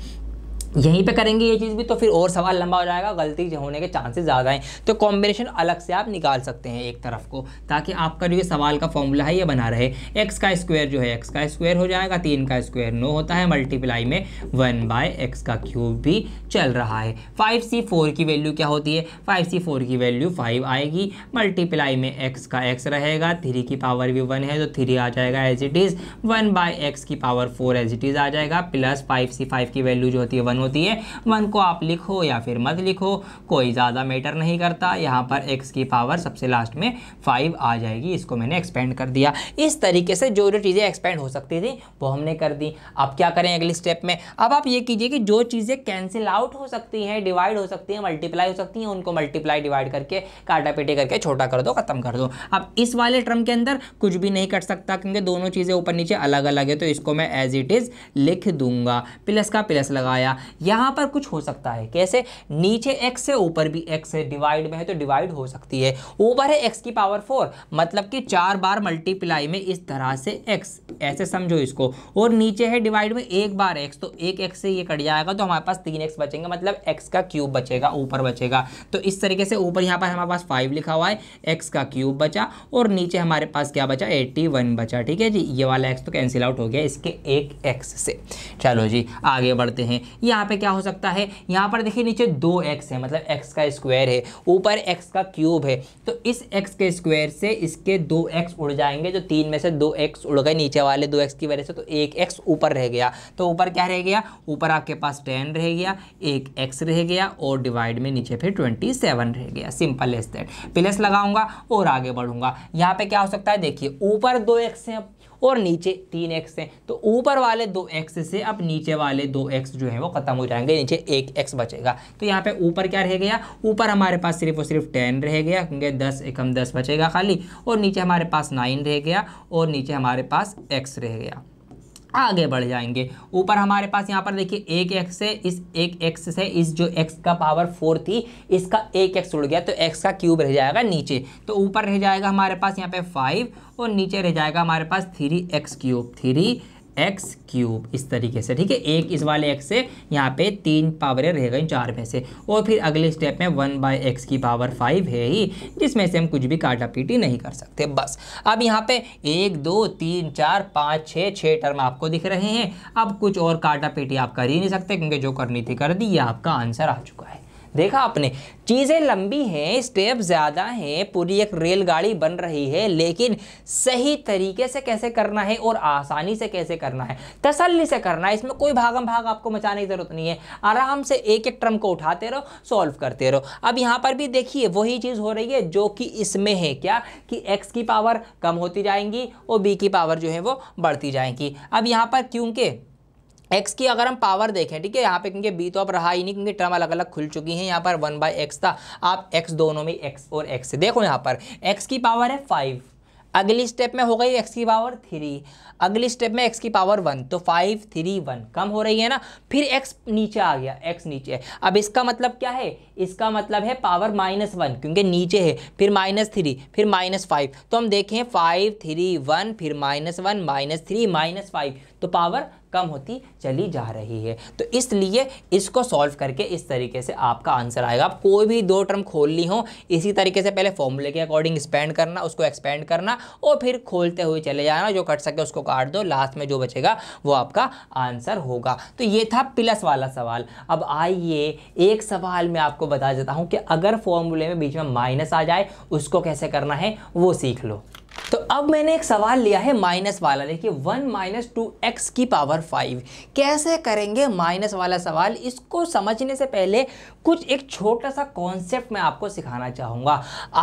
यहीं पे करेंगे ये चीज़ भी तो फिर और सवाल लंबा हो जाएगा गलती होने के चांसेस ज़्यादा हैं तो कॉम्बिनेशन अलग से आप निकाल सकते हैं एक तरफ को ताकि आपका जो ये सवाल का फॉर्मूला है ये बना रहे एक्स का स्क्वायर जो है एक्स का स्क्वायर हो जाएगा तीन का स्क्वायर नो होता है मल्टीप्लाई में वन बाय एक्स का क्यूब भी चल रहा है फाइव सी फोर की वैल्यू क्या होती है फाइव सी फोर की वैल्यू फाइव आएगी मल्टीप्लाई में एक्स का एक्स रहेगा थ्री की पावर भी वन है तो थ्री आ जाएगा as it is one by X की power four as it is आ जाएगा प्लस फाइव सी फाइव की वैल्यू जो होती है वन वन होती है वन को आप लिखो या फिर मत लिखो कोई ज़्यादा मैटर नहीं करता यहाँ पर एक्स की पावर सबसे लास्ट में फाइव आ जाएगी इसको मैंने एक्सपेंड कर दिया इस तरीके से जो जो चीज़ें एक्सपेंड हो सकती थी वो हमने कर दी अब क्या करें अगले स्टेप में अब आप ये कीजिए कि जो चीज़ें कैंसिल आउट हो सकती हैं डिवाइड हो सकती हैं मल्टीप्लाई हो सकती हैं उनको मल्टीप्लाई डिवाइड करके काटा पीटी करके छोटा कर दो ख़त्म कर दो अब इस वाले ट्रम के अंदर कुछ भी नहीं कर सकता क्योंकि दोनों चीज़ें ऊपर नीचे अलग अलग है तो इसको मैं एज इट इज़ लिख दूंगा प्लस का प्लस लगाया यहाँ पर कुछ हो सकता है कैसे नीचे एक्स से ऊपर भी एक्स है डिवाइड में है तो डिवाइड हो सकती है ऊपर है एक्स की पावर फोर मतलब कि चार बार मल्टीप्लाई में इस तरह से एक्स ऐसे समझो इसको और नीचे है डिवाइड में एक बार एक्स तो एक एक्स से ये कट जाएगा तो हमारे पास तीन एक्स बचेंगे मतलब एक्स का क्यूब बचेगा ऊपर बचेगा तो इस तरीके से ऊपर यहाँ पर हमारे पास फाइव लिखा हुआ है एक्स का क्यूब बचा और नीचे हमारे पास क्या बचा एट्टी वन बचा ठीक है जी ये वाला एक्स तो कैंसिल आउट हो गया इसके एक एक्स से चलो जी आगे बढ़ते हैं यहाँ यहाँ पे क्या हो सकता है यहाँ पर देखिए नीचे दो एक्स है मतलब एक्स का स्क्वायर है ऊपर एक्स का क्यूब है तो इस एक्स के स्क्वायर से इसके दो एक्स उड़ जाएंगे जो तीन में से दो एक्स उड़ गए नीचे वाले दो एक्स की वजह से तो एक एक्स ऊपर रह गया तो ऊपर क्या रह गया ऊपर आपके पास टेन रह गया एक एक्स रह गया और डिवाइड में नीचे फिर ट्वेंटी सेवन रह गया सिंपल एस दैट प्लस लगाऊंगा और आगे बढ़ूंगा यहाँ पे क्या हो सकता है देखिए ऊपर दो एक्स हैं और नीचे तीन एक्स हैं तो ऊपर वाले दो एक्स से अब नीचे वाले दो एक्स जो है वो खत्म हो जाएंगे नीचे एक एक्स बचेगा तो यहाँ पे ऊपर क्या रह गया ऊपर हमारे पास सिर्फ और सिर्फ टेन रह गया क्योंकि दस एकम दस बचेगा खाली और नीचे हमारे पास नाइन रह गया और नीचे हमारे पास एक्स रह गया आगे बढ़ जाएंगे ऊपर हमारे पास यहाँ पर देखिए एक एक्स से इस एक एक्स से इस जो एक्स का पावर फोर थी इसका एक एक्स उड़ गया तो एक्स का क्यूब रह जाएगा नीचे तो ऊपर रह जाएगा हमारे पास यहाँ पे फाइव और नीचे रह जाएगा हमारे पास three X cube three X cube इस तरीके से ठीक है एक इस वाले एक्स से यहाँ पे तीन पावरें रह गई चार में से और फिर अगले स्टेप में वन बाई एक्स की पावर फाइव है ही जिसमें से हम कुछ भी काटा पीटी नहीं कर सकते बस अब यहाँ पे एक दो तीन चार पाँच छः छः टर्म आपको दिख रहे हैं अब कुछ और काटा पीटी आप कर ही नहीं सकते क्योंकि जो करनी थी कर दी ये आपका आंसर आ चुका है देखा आपने चीज़ें लंबी हैं स्टेप ज़्यादा हैं पूरी एक रेलगाड़ी बन रही है लेकिन सही तरीके से कैसे करना है और आसानी से कैसे करना है तसल्ली से करना है इसमें कोई भागम भाग आपको मचाने की ज़रूरत नहीं है आराम से एक एक ट्रम को उठाते रहो सॉल्व करते रहो अब यहाँ पर भी देखिए वही चीज़ हो रही है जो कि इसमें है क्या कि एक्स की पावर कम होती जाएंगी और बी की पावर जो है वो बढ़ती जाएंगी अब यहाँ पर क्योंकि एक्स की अगर हम पावर देखें ठीक है यहाँ पे क्योंकि बी तो अब रहा ही नहीं क्योंकि टर्म अलग अलग खुल चुकी हैं यहाँ पर वन बाई एक्स था आप एक्स दोनों में एक्स और एक्स से देखो यहाँ पर एक्स की पावर है फाइव अगली स्टेप में हो गई एक्स की पावर थ्री अगली स्टेप में एक्स की पावर वन तो फाइव थ्री वन कम हो रही है ना फिर एक्स नीचे आ गया एक्स नीचे अब इसका मतलब क्या है इसका मतलब है पावर माइनस वन क्योंकि नीचे है फिर माइनस थ्री फिर माइनस फाइव तो हम देखें फाइव थ्री वन फिर minus one minus three minus five तो पावर कम होती चली जा रही है तो इसलिए इसको सॉल्व करके इस तरीके से आपका आंसर आएगा आप कोई भी दो टर्म खोल ली हो इसी तरीके से पहले फॉर्मूले के अकॉर्डिंग स्पेंड करना उसको एक्सपेंड करना और फिर खोलते हुए चले जाना जो कट सके उसको काट दो लास्ट में जो बचेगा वो आपका आंसर होगा तो ये था प्लस वाला सवाल अब आइए एक सवाल में आपको आपको बता देता हूँ कि अगर फॉर्मूले में बीच में माइनस आ जाए उसको कैसे करना है वो सीख लो तो अब मैंने एक सवाल लिया है माइनस वाला देखिए वन माइनस टू एक्स की पावर फाइव कैसे करेंगे माइनस वाला सवाल इसको समझने से पहले कुछ एक छोटा सा कॉन्सेप्ट मैं आपको सिखाना चाहूँगा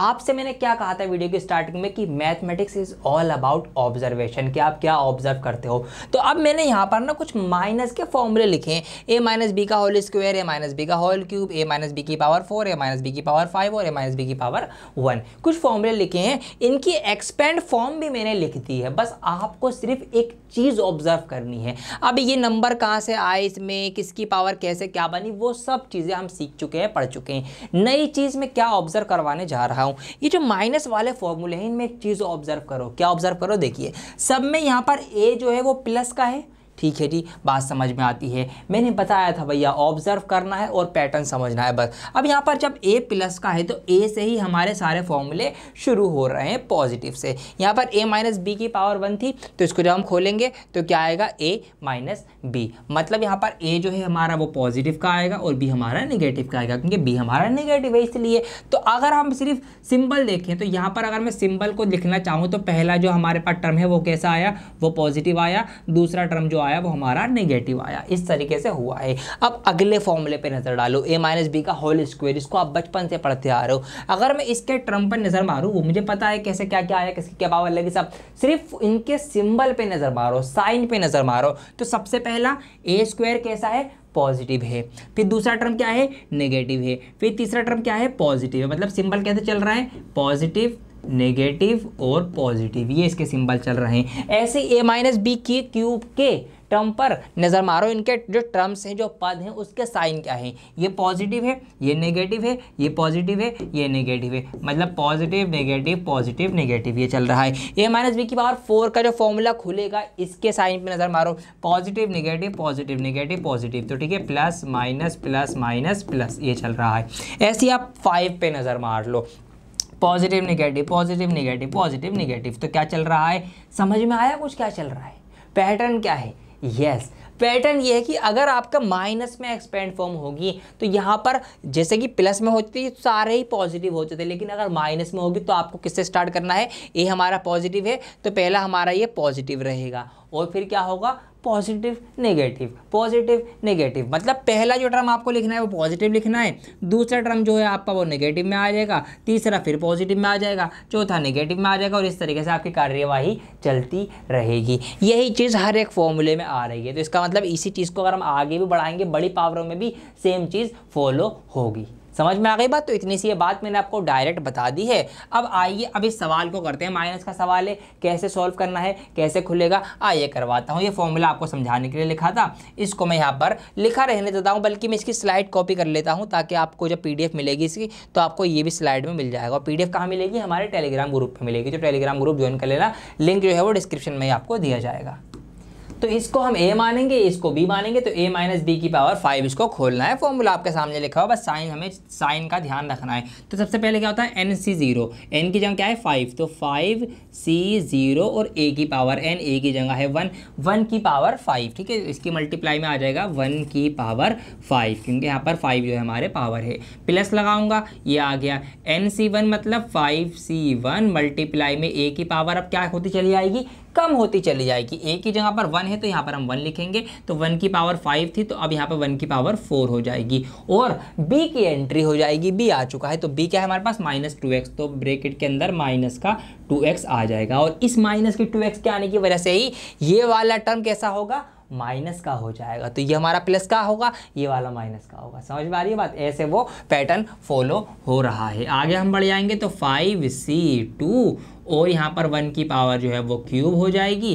आपसे मैंने क्या कहा था वीडियो की स्टार्टिंग में कि mathematics is all about observation कि आप क्या ऑब्जर्व करते हो तो अब मैंने यहाँ पर ना कुछ माइनस के फॉर्मूले लिखे हैं ए माइनस बी का whole square A minus B का whole cube A minus B की power four A minus B की पावर फाइव और ए माइनस बी की पावर वन कुछ फॉर्मूले लिखे हैं इनकी एक्सपेंड एंड फॉर्म भी मैंने लिख दी है बस आपको सिर्फ एक चीज़ ऑब्जर्व करनी है अब ये नंबर कहाँ से आए इसमें किसकी पावर कैसे क्या बनी वो सब चीज़ें हम सीख चुके हैं पढ़ चुके हैं नई चीज़ में क्या ऑब्जर्व करवाने जा रहा हूँ ये जो माइनस वाले फॉर्मूले हैं इनमें एक चीज़ ऑब्जर्व करो क्या ऑब्जर्व करो देखिए सब में यहाँ पर ए जो है वो प्लस का है ठीक है जी बात समझ में आती है मैंने बताया था भैया ऑब्जर्व करना है और पैटर्न समझना है बस अब यहाँ पर जब ए प्लस का है तो ए से ही हमारे सारे फॉर्मूले शुरू हो रहे हैं पॉजिटिव से यहाँ पर ए माइनस बी की पावर वन थी तो इसको जब हम खोलेंगे तो क्या आएगा ए माइनस बी मतलब यहाँ पर ए जो है हमारा वो पॉजिटिव का आएगा और बी हमारा नेगेटिव का आएगा क्योंकि बी हमारा नेगेटिव है इसलिए तो अगर हम सिर्फ सिंबल देखें तो यहाँ पर अगर मैं सिंबल को लिखना चाहूँ तो पहला जो हमारे पास टर्म है वो कैसा आया वो पॉजिटिव आया दूसरा टर्म जो आया वो हमारा नेगेटिव आया इस तरीके से हुआ है अब अगले फॉर्मूले पर नज़र डालो ए माइनस बी का होल स्क्वेयर इसको आप बचपन से पढ़ते आ रहे हो अगर मैं इसके टर्म पर नज़र मारूँ वो मुझे पता है कैसे क्या क्या आया किसकी क्या पावर लगी सब सिर्फ इनके सिंबल पर नज़र मारो साइन पर नज़र मारो तो सबसे पहले पहला ए स्क्वायर कैसा है पॉजिटिव है फिर दूसरा टर्म क्या है नेगेटिव है फिर तीसरा टर्म क्या है पॉजिटिव है मतलब सिंबल कैसे चल रहा है पॉजिटिव नेगेटिव और पॉजिटिव ये इसके सिंबल चल रहे हैं ऐसे ए माइनस बी के क्यूब के टर्म पर नज़र मारो इनके जो टर्म्स हैं जो पद हैं उसके साइन क्या हैं ये पॉजिटिव है ये नेगेटिव है ये पॉजिटिव है ये नेगेटिव है मतलब पॉजिटिव नेगेटिव पॉजिटिव नेगेटिव ये चल रहा है ए माइनस बी की पावर फोर का जो फॉर्मूला खुलेगा इसके साइन पर नज़र मारो positive negative positive negative positive तो ठीक है plus minus plus minus plus ये चल रहा है ऐसे आप फाइव पे नज़र मार लो positive negative positive negative positive negative तो क्या चल रहा है समझ में आया कुछ क्या चल रहा है पैटर्न क्या है यस पैटर्न ये है कि अगर आपका माइनस में एक्सपेंड फॉर्म होगी तो यहाँ पर जैसे कि प्लस में होती थी सारे ही पॉजिटिव होते थे लेकिन अगर माइनस में होगी तो आपको किससे स्टार्ट करना है ए हमारा पॉजिटिव है तो पहला हमारा ये पॉजिटिव रहेगा और फिर क्या होगा पॉजिटिव नेगेटिव पॉजिटिव नेगेटिव मतलब पहला जो टर्म आपको लिखना है वो पॉजिटिव लिखना है दूसरा टर्म जो है आपका वो नेगेटिव में आ जाएगा तीसरा फिर पॉजिटिव में आ जाएगा चौथा नेगेटिव में आ जाएगा और इस तरीके से आपकी कार्यवाही चलती रहेगी यही चीज़ हर एक फॉर्मूले में आ रही है तो इसका मतलब इसी चीज़ को अगर हम आगे भी बढ़ाएंगे बड़ी पावरों में भी सेम चीज़ फॉलो होगी समझ में आ गई बात तो इतनी सी ये बात मैंने आपको डायरेक्ट बता दी है अब आइए अब इस सवाल को करते हैं माइनस का सवाल है कैसे सॉल्व करना है कैसे खुलेगा आइए करवाता हूँ ये फॉर्मूला आपको समझाने के लिए लिखा था इसको मैं यहाँ पर लिखा रहने देता हूँ बल्कि मैं इसकी स्लाइड कॉपी कर लेता हूँ ताकि आपको जब पी मिलेगी इसकी तो आपको ये भी स्लाइड में मिल जाएगा और पी कहाँ मिलेगी हमारे टेलीग्राम ग्रुप पर मिलेगी जो टेलीग्राम ग्रुप ज्वाइन कर लेना लिंक जो है वो डिस्क्रिप्शन में आपको दिया जाएगा तो इसको हम ए मानेंगे इसको बी मानेंगे तो ए माइनस बी की पावर फाइव इसको खोलना है फॉर्मूला आपके सामने लिखा हुआ बस साइन हमें साइन का ध्यान रखना है तो सबसे पहले क्या होता है एन सी ज़ीरो एन की जगह क्या है फाइव तो फाइव सी ज़ीरो और ए की पावर एन ए की जगह है वन वन की पावर फाइव ठीक है इसकी मल्टीप्लाई में आ जाएगा वन की पावर फाइव क्योंकि यहाँ पर फाइव जो है हमारे पावर है प्लस लगाऊंगा ये आ गया एन सी वन मतलब फाइव सी वन मल्टीप्लाई में ए की पावर अब क्या होती चली आएगी कम होती चली जाएगी ए की जगह पर वन है तो यहाँ पर हम वन लिखेंगे तो वन की पावर फाइव थी तो अब यहाँ पर वन की पावर फोर हो जाएगी और बी की एंट्री हो जाएगी बी आ चुका है तो बी क्या है हमारे पास माइनस टू एक्स तो ब्रेकेट के अंदर माइनस का टू एक्स आ जाएगा और इस माइनस की टू एक्स के आने की वजह से ही ये वाला टर्म कैसा होगा माइनस का हो जाएगा तो ये हमारा प्लस का होगा ये वाला माइनस का होगा समझ में आ रही है बात ऐसे वो पैटर्न फॉलो हो रहा है आगे हम बढ़ जाएंगे तो फाइव सी टू और यहाँ पर वन की पावर जो है वो क्यूब हो जाएगी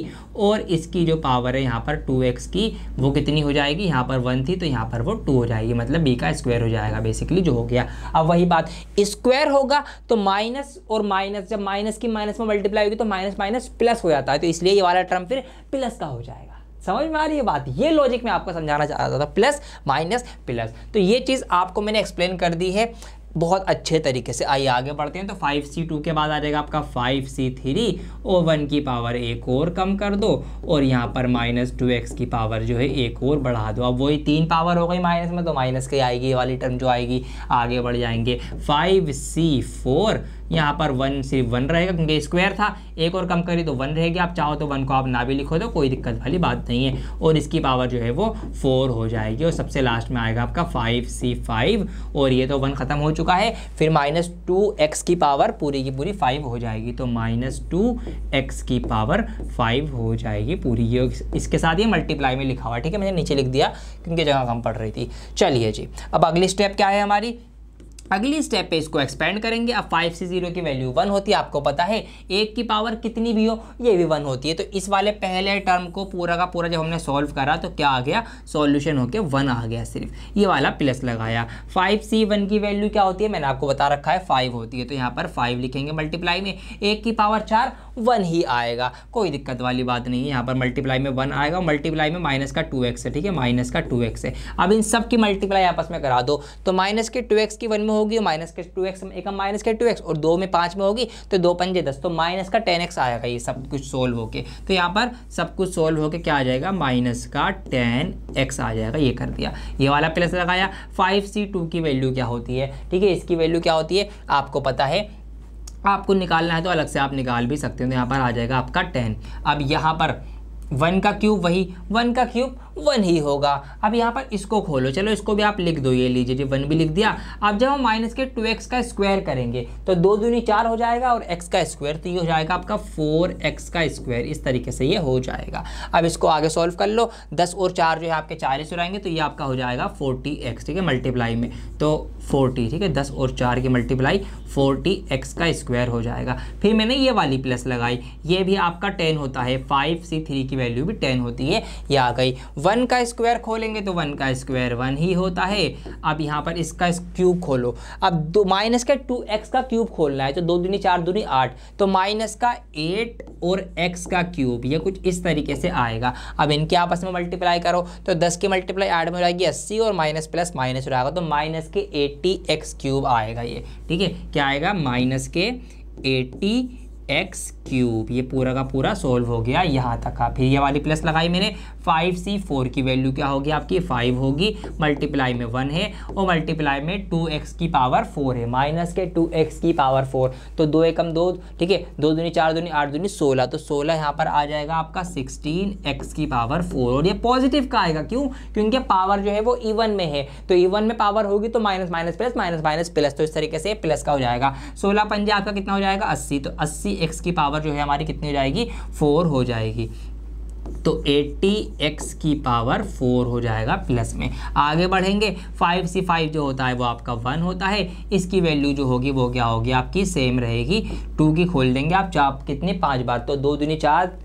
और इसकी जो पावर है यहाँ पर टू एक्स की वो कितनी हो जाएगी यहाँ पर वन थी तो यहाँ पर वो टू हो जाएगी मतलब बी का स्क्वायर हो जाएगा बेसिकली जो हो गया अब वही बात स्क्वायर होगा तो माइनस और माइनस जब माइनस की माइनस में मल्टीप्लाई होगी तो माइनस माइनस प्लस हो जाता है तो इसलिए ये वाला टर्म फिर प्लस का हो जाएगा समझ में आ रही है बात ये लॉजिक मैं आपको समझाना चाहता था प्लस माइनस प्लस तो ये चीज़ आपको मैंने एक्सप्लेन कर दी है बहुत अच्छे तरीके से आइए आगे बढ़ते हैं तो 5c2 के बाद आ जाएगा आपका 5c3 ओ वन की पावर एक और कम कर दो और यहाँ पर माइनस टू एक्स की पावर जो है एक और बढ़ा दो अब वही तीन पावर हो गई माइनस में तो माइनस की आएगी वाली टर्म जो आएगी आगे बढ़ जाएंगे 5c4 यहाँ पर वन सिर्फ वन रहेगा क्योंकि स्क्वायर था एक और कम करिए तो वन रहेगी आप चाहो तो वन को आप ना भी लिखो तो कोई दिक्कत वाली बात नहीं है और इसकी पावर जो है वो फोर हो जाएगी और सबसे लास्ट में आएगा आपका फाइव सी फाइव और ये तो वन ख़त्म हो चुका है फिर माइनस टू एक्स की पावर पूरी की पूरी फाइव हो जाएगी तो माइनस टू एक्स की पावर फाइव हो जाएगी पूरी ये इसके साथ ही मल्टीप्लाई में लिखा हुआ ठीक है मैंने नीचे लिख दिया क्योंकि जगह कम पड़ रही थी चलिए जी अब अगली स्टेप क्या है हमारी अगली स्टेप पे इसको एक्सपेंड करेंगे अब फाइव से जीरो की वैल्यू वन होती है आपको पता है एक की पावर कितनी भी हो ये भी वन होती है तो इस वाले पहले टर्म को पूरा का पूरा जब हमने सॉल्व करा तो क्या आ गया सॉल्यूशन होके वन आ गया सिर्फ ये वाला प्लस लगाया फाइव सी वन की वैल्यू क्या होती है मैंने आपको बता रखा है फाइव होती है तो यहाँ पर फाइव लिखेंगे मल्टीप्लाई में एक की पावर चार वन ही आएगा कोई दिक्कत वाली बात नहीं है यहाँ पर मल्टीप्लाई में वन आएगा मल्टीप्लाई में माइनस का टू है ठीक है माइनस का टू है अब इन सब की मल्टीप्लाई आपस में करा दो तो माइनस के टू की वन में होगी माइनस के टू एक्स एक माइनस के टू एक्स और दो में पाँच में होगी तो दो पंजे दस तो माइनस का टेन एक्स आएगा ये सब कुछ सोल्व होके तो यहाँ पर सब कुछ सोल्व होके क्या आ जाएगा माइनस का टेन एक्स आ जाएगा ये कर दिया ये वाला प्लस लगाया फाइव सी टू की वैल्यू क्या होती है ठीक है इसकी वैल्यू क्या होती है आपको पता है आपको निकालना है तो अलग से आप निकाल भी सकते हो तो यहाँ पर आ जाएगा आपका टेन अब यहाँ पर वन का क्यूब वही वन का क्यूब वन ही होगा अब यहाँ पर इसको खोलो चलो इसको भी आप लिख दो ये लीजिए जी वन भी लिख दिया अब जब हम माइनस के टू एक्स का स्क्वायर करेंगे तो दो दूनी चार हो जाएगा और एक्स का स्क्वायर तो ये हो जाएगा आपका फोर एक्स का स्क्वायर इस तरीके से ये हो जाएगा अब इसको आगे सॉल्व कर लो दस और चार जो है आपके चालीस हो जाएंगे तो ये आपका हो जाएगा फोर्टी एक्स ठीक है मल्टीप्लाई में तो फोर्टी ठीक है दस और चार की मल्टीप्लाई फोर्टी एक्स का स्क्वायर हो जाएगा फिर मैंने ये वाली प्लस लगाई ये भी आपका टेन होता है फाइव सी थ्री की वैल्यू भी टेन होती है ये आ गई वन का स्क्वायर खोलेंगे तो वन का स्क्वायर वन ही होता है अब यहाँ पर इसका क्यूब खोलो अब दो माइनस का टू एक्स का क्यूब खोलना है तो दो दूनी चार दूनी आठ तो माइनस का एट और एक्स का क्यूब ये कुछ इस तरीके से आएगा अब इनके आपस में मल्टीप्लाई करो तो दस की मल्टीप्लाई आठ में हो अस्सी और माइनस प्लस माइनस हो जाएगा तो माइनस के एट्टी एक्स क्यूब आएगा ये ठीक है क्या आएगा माइनस के एट्टी एक्स क्यूब ये पूरा का पूरा सोल्व हो गया यहाँ तक का फिर ये वाली प्लस लगाई मैंने फाइव सी फोर की वैल्यू क्या होगी आपकी फाइव होगी मल्टीप्लाई में वन है और मल्टीप्लाई में टू एक्स की पावर फोर है माइनस के टू एक्स की पावर फोर तो दो एकम दो ठीक है दो दूनी चार दूनी आठ दूनी सोलह तो सोलह यहाँ पर आ जाएगा आपका सिक्सटीन एक्स की पावर फोर और ये पॉजिटिव का आएगा क्यों क्योंकि पावर जो है वो इवन में है तो इवन में पावर होगी तो minus minus plus minus minus plus तो इस तरीके से प्लस का हो जाएगा सोलह पंजे आपका कितना हो जाएगा अस्सी तो अस्सी एक्स की पावर जो है हमारी कितनी हो जाएगी फोर हो जाएगी तो 80x की पावर 4 हो जाएगा प्लस में आगे बढ़ेंगे फाइव सी फाइव जो होता है वो आपका 1 होता है इसकी वैल्यू जो होगी वो क्या होगी आपकी सेम रहेगी 2 की खोल देंगे आप चार कितने पाँच बार तो दो दुनी चार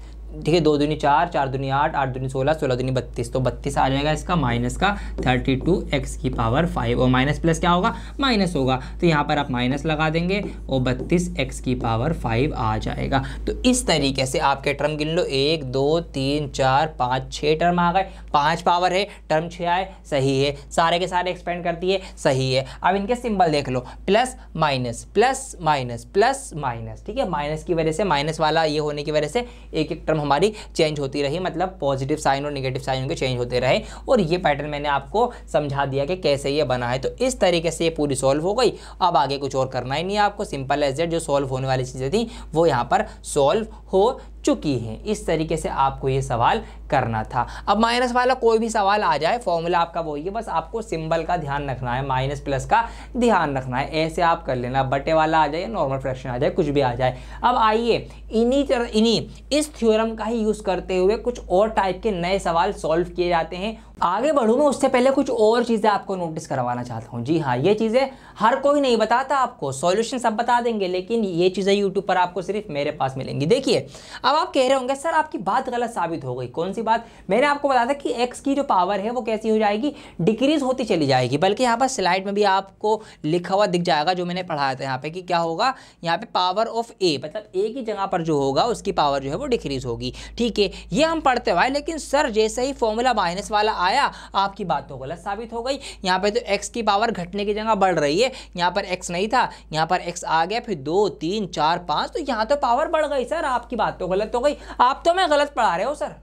ठीक है दो दूनी चार चार दूनी आठ आठ दूनी सोलह सोलह दूनी बत्तीस तो बत्तीस आ जाएगा इसका माइनस का थर्टी टू एक्स की पावर फाइव और माइनस प्लस क्या होगा माइनस होगा तो यहाँ पर आप माइनस लगा देंगे और बत्तीस एक्स की पावर फाइव आ जाएगा तो इस तरीके से आपके टर्म गिन लो एक दो तीन चार पाँच छः टर्म आ गए पाँच पावर है टर्म छः आए सही है सारे के सारे एक्सपेंड करती है सही है अब इनके सिंबल देख लो plus minus plus minus plus minus ठीक है माइनस की वजह से माइनस वाला ये होने की वजह से एक एक टर्म हमारी चेंज होती रही मतलब पॉजिटिव साइन और निगेटिव साइन उनके चेंज होते रहे और ये पैटर्न मैंने आपको समझा दिया कि कैसे ये बना है तो इस तरीके से ये पूरी सॉल्व हो गई अब आगे कुछ और करना ही नहीं है आपको सिंपल एज जो सॉल्व होने वाली चीज़ें थी वो यहाँ पर सॉल्व हो चुकी हैं इस तरीके से आपको ये सवाल करना था अब माइनस वाला कोई भी सवाल आ जाए फॉर्मूला आपका वही है बस आपको सिंबल का ध्यान रखना है माइनस प्लस का ध्यान रखना है ऐसे आप कर लेना बटे वाला आ जाए नॉर्मल फ्रैक्शन आ जाए कुछ भी आ जाए अब आइए इन्हीं तरह इन्हीं इस थ्योरम का ही यूज़ करते हुए कुछ और टाइप के नए सवाल सॉल्व किए जाते हैं आगे बढ़ू मैं उससे पहले कुछ और चीज़ें आपको नोटिस करवाना चाहता हूँ जी हाँ ये चीज़ें हर कोई नहीं बताता आपको सॉल्यूशन सब बता देंगे लेकिन ये चीज़ें यूट्यूब पर आपको सिर्फ मेरे पास मिलेंगी देखिए अब आप कह रहे होंगे सर आपकी बात गलत साबित हो गई कौन सी सी बात मैंने आपको बताया था कि एक्स की जो पावर है वो कैसी हो जाएगी डिक्रीज होती चली जाएगी बल्कि यहाँ पर स्लाइड में भी आपको लिखा हुआ दिख जाएगा जो मैंने पढ़ाया था यहाँ पे कि क्या होगा यहाँ पे पावर ऑफ ए मतलब ए की जगह पर जो होगा उसकी पावर जो है वो डिक्रीज होगी ठीक है ये हम पढ़ते हुए लेकिन सर जैसे ही फॉर्मूला माइनस वाला आया आपकी बात तो गलत साबित हो गई यहाँ पर तो एक्स की पावर घटने की जगह बढ़ रही है यहाँ पर एक्स नहीं था यहाँ पर एक्स आ गया फिर दो तीन चार पाँच तो यहाँ तो पावर बढ़ गई सर आपकी बात तो गलत हो गई आप तो मैं गलत पढ़ा रहे हो सर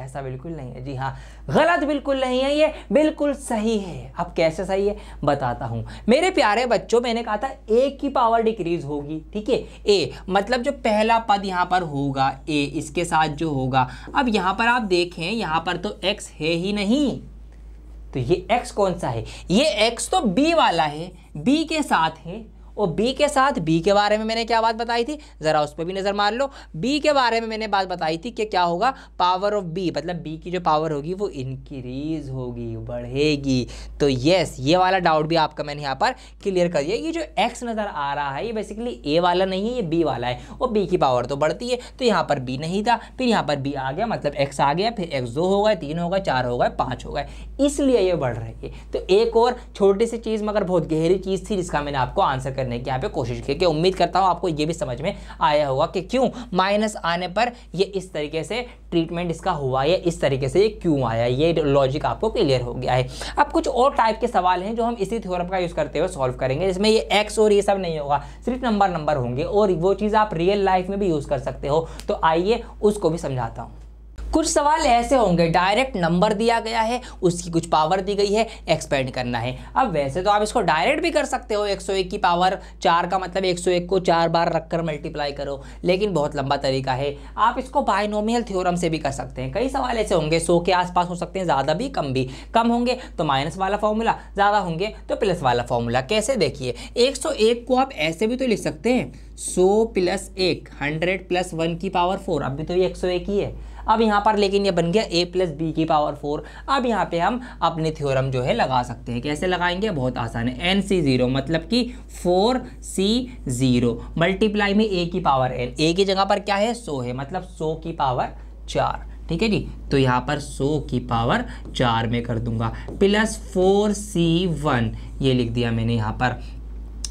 ऐसा बिल्कुल नहीं है जी हाँ गलत बिल्कुल नहीं है ये बिल्कुल सही है अब कैसे सही है बताता हूँ मेरे प्यारे बच्चों मैंने कहा था ए की पावर डिक्रीज होगी ठीक है ए मतलब जो पहला पद यहाँ पर होगा ए इसके साथ जो होगा अब यहाँ पर आप देखें यहाँ पर तो एक्स है ही नहीं तो ये एक्स कौन सा है ये एक्स तो बी वाला है बी के साथ है और बी के साथ बी के बारे में मैंने क्या बात बताई थी ज़रा उस पर भी नज़र मार लो बी के बारे में मैंने बात बताई थी कि क्या होगा पावर ऑफ बी मतलब बी की जो पावर होगी वो इंक्रीज़ होगी बढ़ेगी तो येस ये वाला डाउट भी आपका मैंने यहाँ पर क्लियर कर दिया ये जो एक्स नज़र आ रहा है ये बेसिकली ए वाला नहीं है ये बी वाला है और बी की पावर तो बढ़ती है तो यहाँ पर बी नहीं था फिर यहाँ पर बी आ गया मतलब एक्स आ गया फिर एक्स दो हो गए तीन हो गए चार हो गए पाँच हो गए इसलिए ये बढ़ रही है तो एक और छोटी सी चीज़ मगर बहुत गहरी चीज़ थी जिसका मैंने आपको आंसर कर करने की यहाँ पे कोशिश की उम्मीद करता हूँ आपको ये भी समझ में आया होगा कि क्यों माइनस आने पर ये इस तरीके से ट्रीटमेंट इसका हुआ या इस तरीके से ये क्यों आया ये लॉजिक आपको क्लियर हो गया है अब कुछ और टाइप के सवाल हैं जो हम इसी थ्योरम का यूज़ करते हुए सॉल्व करेंगे जिसमें ये एक्स और ये सब नहीं होगा सिर्फ नंबर नंबर होंगे और वो चीज़ आप रियल लाइफ में भी यूज़ कर सकते हो तो आइए उसको भी समझाता हूँ कुछ सवाल ऐसे होंगे डायरेक्ट नंबर दिया गया है उसकी कुछ पावर दी गई है एक्सपेंड करना है अब वैसे तो आप इसको डायरेक्ट भी कर सकते हो 101 की पावर चार का मतलब 101 को चार बार रखकर मल्टीप्लाई करो लेकिन बहुत लंबा तरीका है आप इसको बायनोमियल थ्योरम से भी कर सकते हैं कई सवाल ऐसे होंगे सौ के आसपास हो सकते हैं ज़्यादा भी कम भी कम होंगे तो माइनस वाला फॉर्मूला ज़्यादा होंगे तो प्लस वाला फॉर्मूला कैसे देखिए एक को आप ऐसे भी तो लिख सकते हैं सौ प्लस एक हंड्रेड प्लस वन की पावर फोर अभी तो ये एक ही है अब यहाँ पर लेकिन ये बन गया ए प्लस बी की पावर फोर अब यहाँ पे हम अपने थ्योरम जो है लगा सकते हैं कैसे लगाएंगे बहुत आसान है एन सी ज़ीरो मतलब कि फोर सी ज़ीरो मल्टीप्लाई में ए की पावर एन ए की जगह पर क्या है सो है मतलब सो की पावर चार ठीक है जी तो यहाँ पर सो की पावर चार में कर दूंगा प्लस फोर सी वन ये लिख दिया मैंने यहाँ पर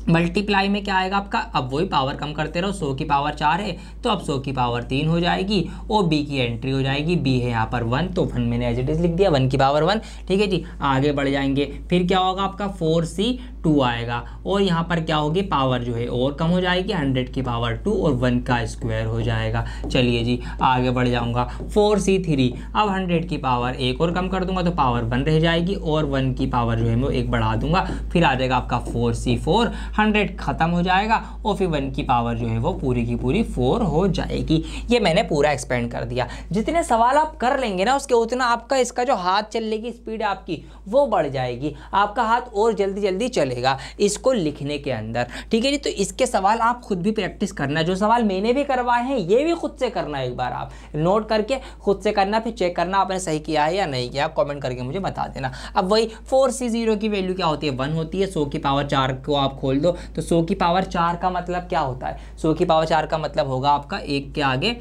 मल्टीप्लाई में क्या आएगा आपका अब वही पावर कम करते रहो सो की पावर चार है तो अब सो की पावर तीन हो जाएगी और बी की एंट्री हो जाएगी बी है यहाँ पर वन तो वन मैंने एज इट इज़ लिख दिया वन की पावर वन ठीक है जी आगे बढ़ जाएंगे फिर क्या होगा आपका फोर सी टू आएगा और यहाँ पर क्या होगी पावर जो है और कम हो जाएगी हंड्रेड की पावर टू और वन का स्क्वायर हो जाएगा चलिए जी आगे बढ़ जाऊँगा फोर सी थ्री अब हंड्रेड की पावर एक और कम कर दूंगा तो पावर वन रह जाएगी और वन की पावर जो है मैं एक बढ़ा दूंगा फिर आ जाएगा आपका फोर सी फोर हंड्रेड ख़त्म हो जाएगा और फिर वन की पावर जो है वो पूरी की पूरी फोर हो जाएगी ये मैंने पूरा एक्सपेंड कर दिया जितने सवाल आप कर लेंगे ना उसके उतना आपका इसका जो हाथ चलने की स्पीड आपकी वो बढ़ जाएगी आपका हाथ और जल्दी जल्दी चलेगा इसको लिखने के अंदर ठीक है जी तो इसके सवाल आप खुद भी प्रैक्टिस करना जो सवाल मैंने भी करवाए हैं ये भी खुद से करना एक बार आप नोट करके खुद से करना फिर चेक करना आपने सही किया है या नहीं किया कमेंट करके मुझे बता देना अब वही फोर सी जीरो की वैल्यू क्या होती है वन होती है सौ की पावर चार को आप खोल दो दो तो सो की पावर चार का मतलब क्या होता है सो की पावर चार का मतलब होगा आपका एक के आगे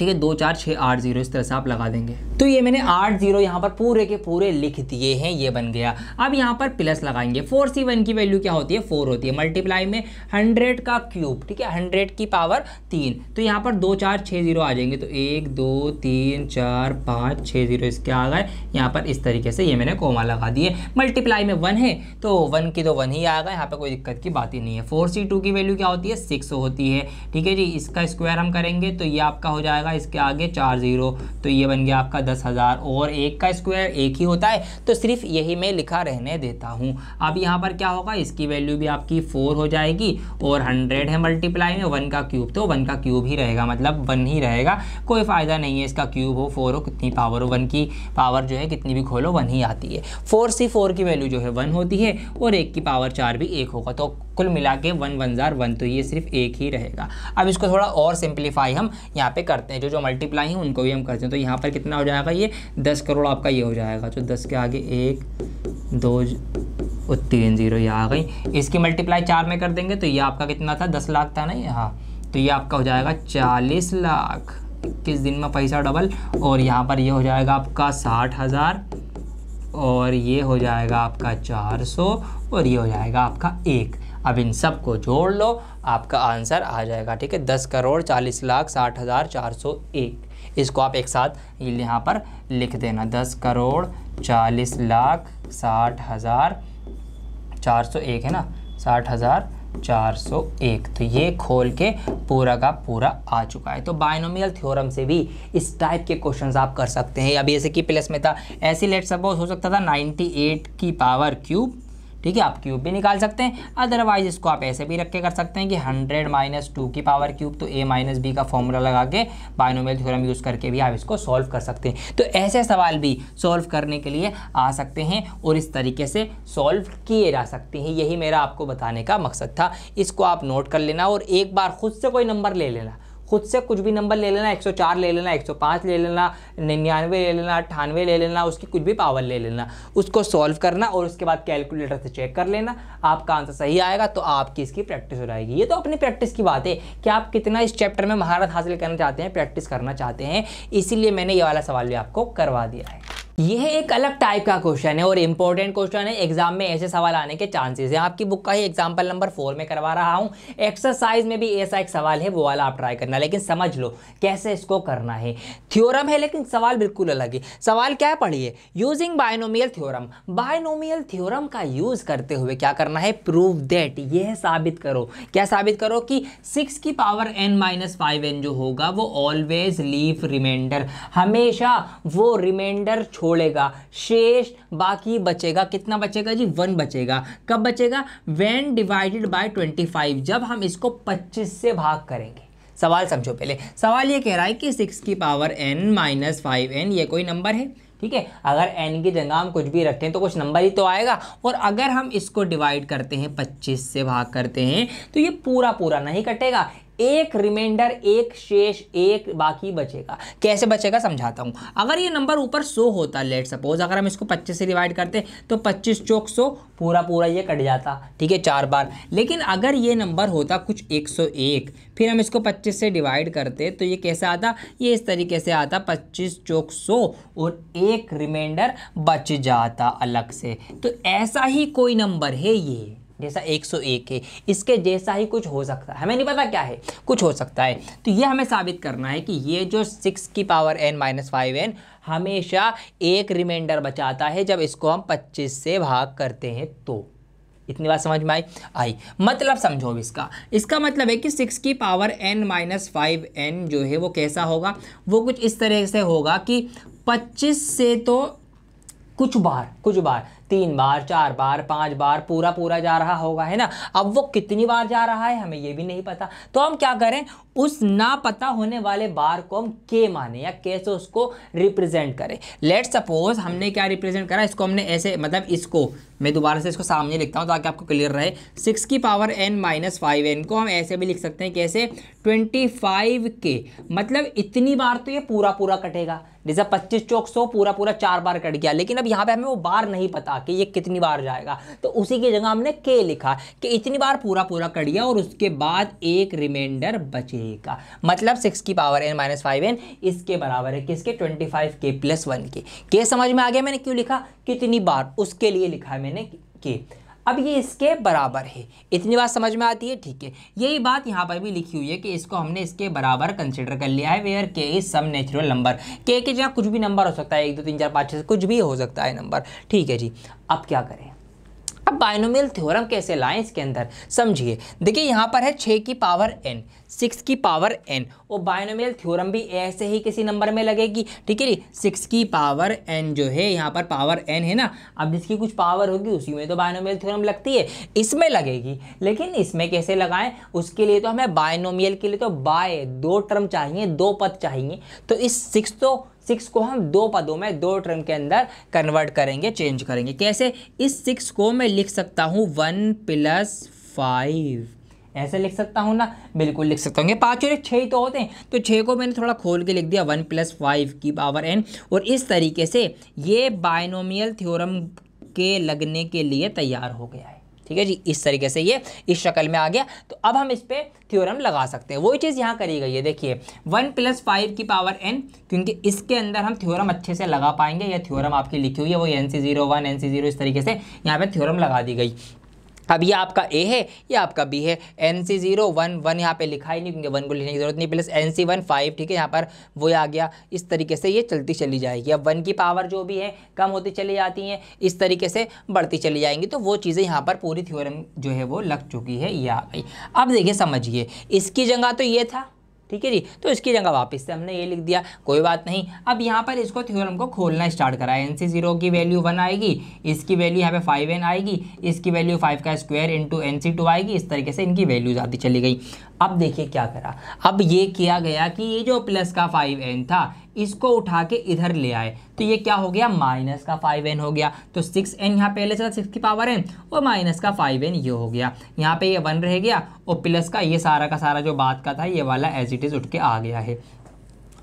ठीक है दो चार छः आठ जीरो इस तरह से आप लगा देंगे तो ये मैंने आठ जीरो यहाँ पर पूरे के पूरे लिख दिए हैं ये बन गया अब यहाँ पर प्लस लगाएंगे फोर सी वन की वैल्यू क्या होती है फोर होती है मल्टीप्लाई में हंड्रेड का क्यूब ठीक है हंड्रेड की पावर तीन तो यहाँ पर दो चार छः जीरो आ जाएंगे तो एक दो तीन चार पाँच छः जीरो इसके आ गए यहाँ पर इस तरीके से ये मैंने कोमा लगा दिए मल्टीप्लाई में वन है तो वन की तो वन ही आएगा यहाँ पर कोई दिक्कत की बात ही नहीं है फोर सी टू की वैल्यू क्या होती है सिक्स होती है ठीक है जी इसका स्क्वायर हम करेंगे तो ये आपका हो जाएगा जाएगा इसके आगे चार ज़ीरो तो ये बन गया आपका दस हज़ार और एक का स्क्वायर एक ही होता है तो सिर्फ यही मैं लिखा रहने देता हूँ अब यहाँ पर क्या होगा इसकी वैल्यू भी आपकी फोर हो जाएगी और हंड्रेड है मल्टीप्लाई में वन का क्यूब तो वन का क्यूब ही रहेगा मतलब वन ही रहेगा कोई फ़ायदा नहीं है इसका क्यूब हो फोर हो कितनी पावर हो वन की पावर जो है कितनी भी खोलो वन ही आती है फोर सी फोर की वैल्यू जो है वन होती है और एक की पावर चार भी एक होगा तो कुल मिला के वन वन ज़ार वन तो ये सिर्फ एक ही रहेगा अब इसको थोड़ा और सिंप्लीफाई हम यहाँ पे करते हैं जो जो मल्टीप्लाई हैं उनको भी हम करते हैं तो यहाँ पर कितना हो जाएगा ये दस करोड़ आपका ये हो जाएगा तो दस के आगे एक दो तीन जीरो ये आ गई इसकी मल्टीप्लाई चार में कर देंगे तो ये आपका कितना था दस लाख था ना ये हाँ तो ये आपका हो जाएगा चालीस लाख इक्कीस दिन में पैसा डबल और यहाँ पर ये हो जाएगा आपका साठ हज़ार और ये हो जाएगा आपका चार सौ और ये हो जाएगा आपका एक अब इन सब को जोड़ लो आपका आंसर आ जाएगा ठीक है दस करोड़ चालीस लाख साठ हज़ार चार सौ एक इसको आप एक साथ यहाँ पर लिख देना दस करोड़ चालीस लाख साठ हज़ार चार सौ एक है ना साठ हज़ार चार सौ एक तो ये खोल के पूरा का पूरा आ चुका है तो बायनोमियल थ्योरम से भी इस टाइप के क्वेश्चंस आप कर सकते हैं अभी जैसे कि प्लस में था ऐसी लेट सपोज हो सकता था नाइन्टी एट की पावर क्यूब ठीक है आप क्यूब भी निकाल सकते हैं अदरवाइज इसको आप ऐसे भी रख के कर सकते हैं कि हंड्रेड माइनस टू की पावर क्यूब तो ए माइनस बी का फॉर्मूला लगा के बायनोमियल थ्योरम यूज़ करके भी आप इसको सॉल्व कर सकते हैं तो ऐसे सवाल भी सॉल्व करने के लिए आ सकते हैं और इस तरीके से सॉल्व किए जा सकते हैं यही मेरा आपको बताने का मकसद था इसको आप नोट कर लेना और एक बार खुद से कोई नंबर ले लेना खुद से कुछ भी नंबर ले लेना 104 ले लेना 105 ले लेना निन्यानवे ले लेना अट्ठानवे ले लेना उसकी कुछ भी पावर ले लेना उसको सॉल्व करना और उसके बाद कैलकुलेटर से चेक कर लेना आपका आंसर सही आएगा तो आपकी इसकी प्रैक्टिस हो जाएगी ये तो अपनी प्रैक्टिस की बात है कि आप कितना इस चैप्टर में महारत हासिल करना चाहते हैं प्रैक्टिस करना चाहते हैं इसीलिए मैंने ये वाला सवाल भी आपको करवा दिया है यह एक अलग टाइप का क्वेश्चन है और इंपॉर्टेंट क्वेश्चन है एग्जाम में ऐसे सवाल आने के चांसेस हैं आपकी बुक का ही एग्जाम्पल नंबर फोर में करवा रहा हूँ एक्सरसाइज में भी ऐसा एक सवाल है वो वाला आप ट्राई करना लेकिन समझ लो कैसे इसको करना है थ्योरम है लेकिन सवाल बिल्कुल अलग है सवाल क्या पढ़िए using binomial theorem binomial theorem का यूज़ करते हुए क्या करना है प्रूव दैट यह साबित करो क्या साबित करो कि सिक्स की power N minus five N जो होगा वो ऑलवेज लीव रिमाइंडर हमेशा वो रिमाइंडर छोड़ छोड़ेगा शेष बाकी बचेगा कितना बचेगा जी वन बचेगा कब बचेगा when divided by twenty five जब हम इसको पच्चीस से भाग करेंगे सवाल समझो पहले सवाल ये कह रहा है कि सिक्स की power N minus five N ये कोई नंबर है ठीक है अगर एन की जगह हम कुछ भी रखें तो कुछ नंबर ही तो आएगा और अगर हम इसको डिवाइड करते हैं 25 से भाग करते हैं तो ये पूरा पूरा नहीं कटेगा एक रिमाइंडर एक शेष एक बाकी बचेगा कैसे बचेगा समझाता हूँ अगर ये नंबर ऊपर सो होता लेट सपोज अगर हम इसको पच्चीस से डिवाइड करते तो पच्चीस चौक सो पूरा पूरा ये कट जाता ठीक है चार बार लेकिन अगर ये नंबर होता कुछ एक सौ एक फिर हम इसको पच्चीस से डिवाइड करते तो ये कैसे आता ये इस तरीके से आता पच्चीस चौक सो और एक रिमाइंडर बच जाता अलग से तो ऐसा ही कोई नंबर है ये जैसा 101 है इसके जैसा ही कुछ हो सकता है हमें नहीं पता क्या है कुछ हो सकता है तो ये हमें साबित करना है कि ये जो सिक्स की power N minus five N हमेशा एक रिमाइंडर बचाता है जब इसको हम पच्चीस से भाग करते हैं तो इतनी बात समझ में आई आई मतलब समझो इसका इसका मतलब है कि सिक्स की power N minus five N जो है वो कैसा होगा वो कुछ इस तरह से होगा कि पच्चीस से तो कुछ बार कुछ बार तीन बार चार बार पाँच बार पूरा पूरा जा रहा होगा है ना अब वो कितनी बार जा रहा है हमें ये भी नहीं पता तो हम क्या करें उस ना पता होने वाले बार को हम के माने या कैसे उसको रिप्रेजेंट करें लेट सपोज हमने क्या रिप्रेजेंट करा इसको हमने ऐसे मतलब इसको मैं दोबारा से इसको सामने लिखता हूँ ताकि आपको क्लियर रहे सिक्स की power N minus five N को हम ऐसे भी लिख सकते हैं कैसे ट्वेंटी फाइव के मतलब इतनी बार तो ये पूरा पूरा कटेगा जैसे पच्चीस चौक सौ पूरा पूरा चार बार कट गया लेकिन अब यहाँ पे हमें वो बार नहीं पता कि ये कितनी बार जाएगा तो उसी की जगह हमने के लिखा कि इतनी बार पूरा पूरा कर दिया और उसके बाद एक रिमाइंडर बचेगा मतलब सिक्स की power N minus five N इसके बराबर है किसके ट्वेंटी फाइव के प्लस वन के समझ में आ गया मैंने क्यों लिखा कितनी बार उसके लिए लिखा है मैंने के अब ये इसके बराबर है इतनी बात समझ में आती है ठीक है यही बात यहाँ पर भी लिखी हुई है कि इसको हमने इसके बराबर कंसिडर कर लिया है वेयर के इज सम नेचुरल नंबर के के जहाँ कुछ भी नंबर हो सकता है एक दो तीन चार पाँच छः कुछ भी हो सकता है नंबर ठीक है जी अब क्या करें अब बायनोमियल थ्योरम कैसे लाएं इसके अंदर समझिए देखिए यहाँ पर है छः की पावर एन सिक्स की पावर एन और बायनोमियल थ्योरम भी ऐसे ही किसी नंबर में लगेगी ठीक है जी सिक्स की पावर एन जो है यहाँ पर पावर एन है ना अब जिसकी कुछ पावर होगी उसी में तो बायनोमियल थ्योरम लगती है इसमें लगेगी लेकिन इसमें कैसे लगाएं उसके लिए तो हमें बायनोमियल के लिए तो बाय दो टर्म चाहिए दो पद चाहिए तो इस सिक्स तो सिक्स को हम दो पदों में दो टर्म के अंदर कन्वर्ट करेंगे चेंज करेंगे कैसे इस सिक्स को मैं लिख सकता हूँ वन प्लस फाइव ऐसे लिख सकता हूँ ना बिल्कुल लिख सकता हूँ ये पाँच और एक छः ही तो होते हैं तो छः को मैंने थोड़ा खोल के लिख दिया वन प्लस फाइव की पावर एन और इस तरीके से ये बायनोमियल थ्योरम के लगने के लिए तैयार हो गया है ठीक है जी इस तरीके से ये इस शक्ल में आ गया तो अब हम इस पर थ्योरम लगा सकते हैं वही चीज़ यहाँ करी गई है देखिए वन प्लस फाइव की पावर एन क्योंकि इसके अंदर हम थ्योरम अच्छे से लगा पाएंगे या थ्योरम आपकी लिखी हुई है वो N C zero one N C zero इस तरीके से यहाँ पर थ्योरम लगा दी गई अब ये आपका ए है ये आपका बी है N C zero one one यहाँ पे लिखा ही नहीं क्योंकि वन को लिखने की जरूरत नहीं plus N C one five ठीक है यहाँ पर वो आ गया इस तरीके से ये चलती चली जाएगी अब वन की पावर जो भी है कम होती चली जाती हैं इस तरीके से बढ़ती चली जाएंगी तो वो चीज़ें यहाँ पर पूरी थ्योरम जो है वो लग चुकी है ये आ गई अब देखिए समझिए इसकी जगह तो ये था ठीक है जी तो इसकी जगह वापस से हमने ये लिख दिया कोई बात नहीं अब यहाँ पर इसको थ्योरम को खोलना स्टार्ट करा एन सी जीरो की वैल्यू वन आएगी इसकी वैल्यू यहाँ पे फाइव एन आएगी इसकी वैल्यू फाइव का square into N C two आएगी इस तरीके से इनकी वैल्यूज आती चली गई अब देखिए क्या करा अब ये किया गया कि ये जो प्लस का फाइव एन था इसको उठा के इधर ले आए तो ये क्या हो गया माइनस का फाइव एन हो गया तो सिक्स एन यहाँ पहले था सिक्स की पावर एन और माइनस का फाइव एन ये हो गया यहाँ पे ये वन रह गया और प्लस का ये सारा का सारा जो बात का था ये वाला एज इट इज़ उठ के आ गया है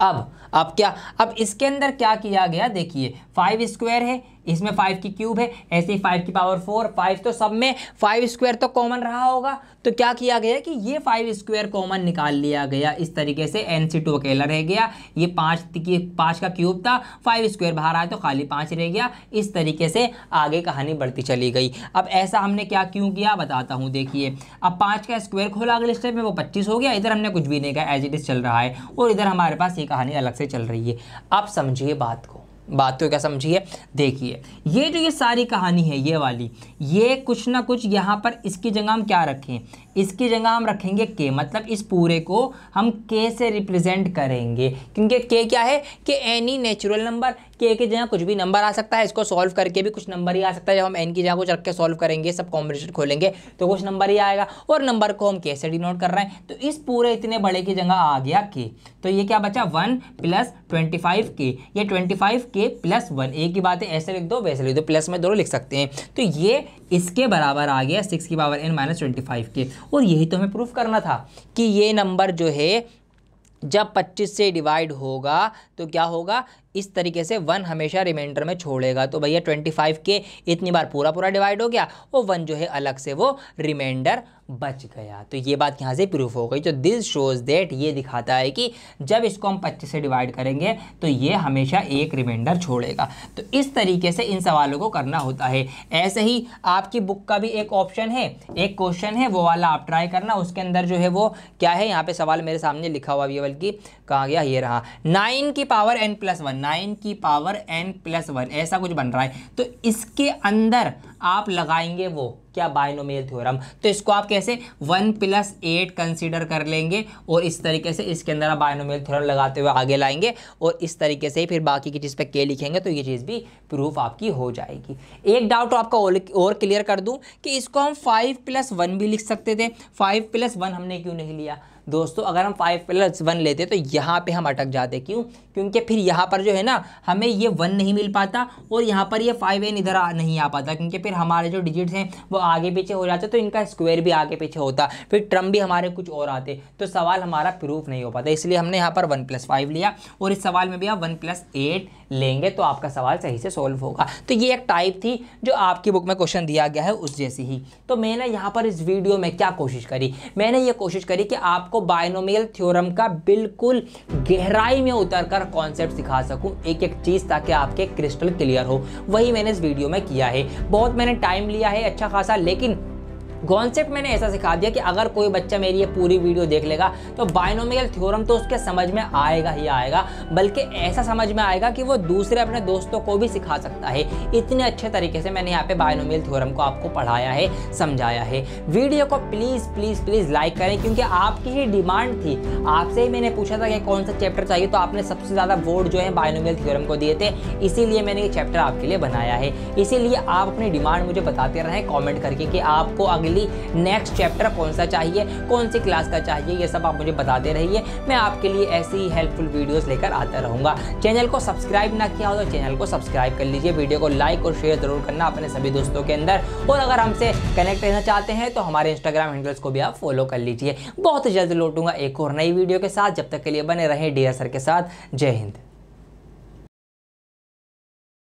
अब अब क्या अब इसके अंदर क्या किया गया देखिए फाइव स्क्वायर है इसमें फाइव की क्यूब है ऐसे ही फाइव की पावर फोर फाइव तो सब में फाइव स्क्वायर तो कॉमन रहा होगा तो क्या किया गया कि ये फाइव स्क्वायर कॉमन निकाल लिया गया इस तरीके से एन सी टू अकेला रह गया ये पाँच की पाँच का क्यूब था फाइव स्क्वायर बाहर आया तो खाली पाँच रह गया इस तरीके से आगे कहानी बढ़ती चली गई अब ऐसा हमने क्या क्यों किया बताता हूँ देखिए अब पाँच का स्क्वायर खोला अगले स्टेप में वो पच्चीस हो गया इधर हमने कुछ भी नहीं कहा एज इट इज़ चल रहा है और इधर हमारे पास ये कहानी अलग से चल रही है आप समझिए बात को बात तो क्या समझिए देखिए ये जो ये सारी कहानी है ये वाली ये कुछ ना कुछ यहाँ पर इसकी जगह हम क्या रखें इसकी जगह हम रखेंगे के मतलब इस पूरे को हम के से रिप्रेजेंट करेंगे क्योंकि के क्या है कि एनी नेचुरल नंबर के की जगह कुछ भी नंबर आ सकता है इसको सॉल्व करके भी कुछ नंबर ही आ सकता है जब हम एन की जगह कुछ रख के सॉल्व करेंगे सब कॉम्बिनेशन खोलेंगे तो कुछ नंबर ही आएगा और नंबर को हम के से डिनोट कर रहे हैं तो इस पूरे इतने बड़े की जगह आ गया के तो ये क्या बचा वन प्लस ट्वेंटी फाइव के ये ट्वेंटी फाइव के प्लस वन ए की बात है ऐसे लिख दो वैसे लिख दो प्लस में दोनों लिख सकते हैं तो ये इसके बराबर आ गया सिक्स की power N minus twenty five के और यही तो हमें प्रूफ करना था कि ये नंबर जो है जब 25 से डिवाइड होगा तो क्या होगा इस तरीके से वन हमेशा रिमाइंडर में छोड़ेगा तो भैया ट्वेंटी फाइव के इतनी बार पूरा पूरा डिवाइड हो गया और वन जो है अलग से वो रिमाइंडर बच गया तो ये बात यहाँ से प्रूफ हो गई तो दिस शोज देट ये दिखाता है कि जब इसको हम 25 से डिवाइड करेंगे तो ये हमेशा एक रिमाइंडर छोड़ेगा तो इस तरीके से इन सवालों को करना होता है ऐसे ही आपकी बुक का भी एक ऑप्शन है एक क्वेश्चन है वो वाला आप ट्राई करना उसके अंदर जो है वो क्या है यहाँ पे सवाल मेरे सामने लिखा हुआ भी है बल्कि कहाँ गया ये रहा नाइन की power N plus one nine की पावर एन प्लस वन ऐसा कुछ बन रहा है तो इसके अंदर आप लगाएंगे वो क्या बाइनोमियल थ्योरम तो इसको आप कैसे वन प्लस एट कंसिडर कर लेंगे और इस तरीके से इसके अंदर आप बाइनोमियल थ्योरम लगाते हुए आगे लाएंगे और इस तरीके से ही फिर बाकी की चीज़ पे के लिखेंगे तो ये चीज़ भी प्रूफ आपकी हो जाएगी एक डाउट आपका और क्लियर कर दूँ कि इसको हम फाइव प्लस वन भी लिख सकते थे फाइव प्लस वन हमने क्यों नहीं लिया दोस्तों अगर हम फाइव प्लस वन लेते तो यहाँ पे हम अटक जाते क्यों क्योंकि फिर यहाँ पर जो है ना हमें ये वन नहीं मिल पाता और यहाँ पर ये फाइव एन इधर नहीं आ पाता क्योंकि फिर हमारे जो डिजिट्स हैं वो आगे पीछे हो जाते तो इनका स्क्वायर भी आगे पीछे होता फिर ट्रम भी हमारे कुछ और आते तो सवाल हमारा प्रूफ नहीं हो पाता इसलिए हमने यहाँ पर वन प्लस फाइव लिया और इस सवाल में भी आप वन प्लस एट लेंगे तो आपका सवाल सही से सॉल्व होगा तो ये एक टाइप थी जो आपकी बुक में क्वेश्चन दिया गया है उस जैसी ही तो मैंने यहाँ पर इस वीडियो में क्या कोशिश करी मैंने ये कोशिश करी कि आपको बायनोमियल थ्योरम का बिल्कुल गहराई में उतर कर कॉन्सेप्ट सिखा सकूँ एक एक चीज़ ताकि आपके क्रिस्टल क्लियर हो वही मैंने इस वीडियो में किया है बहुत मैंने टाइम लिया है अच्छा खासा लेकिन कॉन्सेप्ट मैंने ऐसा सिखा दिया कि अगर कोई बच्चा मेरी ये पूरी वीडियो देख लेगा तो बाइनोमियल थ्योरम तो उसके समझ में आएगा ही आएगा बल्कि ऐसा समझ में आएगा कि वो दूसरे अपने दोस्तों को भी सिखा सकता है इतने अच्छे तरीके से मैंने यहाँ पे बाइनोमियल थ्योरम को आपको पढ़ाया है समझाया है वीडियो को प्लीज़ प्लीज़ प्लीज़ लाइक करें क्योंकि आपकी ही डिमांड थी आपसे ही मैंने पूछा था कि कौन सा चैप्टर चाहिए तो आपने सबसे ज़्यादा वोट जो है बाइनोमियल थ्योरम को दिए थे इसीलिए मैंने ये चैप्टर आपके लिए बनाया है इसीलिए आप अपनी डिमांड मुझे बताते रहें कॉमेंट करके कि आपको अगले मिली नेक्स्ट चैप्टर कौन सा चाहिए कौन सी क्लास का चाहिए ये सब आप मुझे बता दे रही है मैं आपके लिए ऐसी ही हेल्पफुल वीडियोस लेकर आता रहूँगा चैनल को सब्सक्राइब ना किया हो तो चैनल को सब्सक्राइब कर लीजिए वीडियो को लाइक और शेयर ज़रूर करना अपने सभी दोस्तों के अंदर और अगर हमसे कनेक्ट रहना चाहते हैं तो हमारे इंस्टाग्राम हैंडल्स को भी आप फॉलो कर लीजिए बहुत जल्द लौटूंगा एक और नई वीडियो के साथ जब तक के लिए बने रहें डी सर के साथ जय हिंद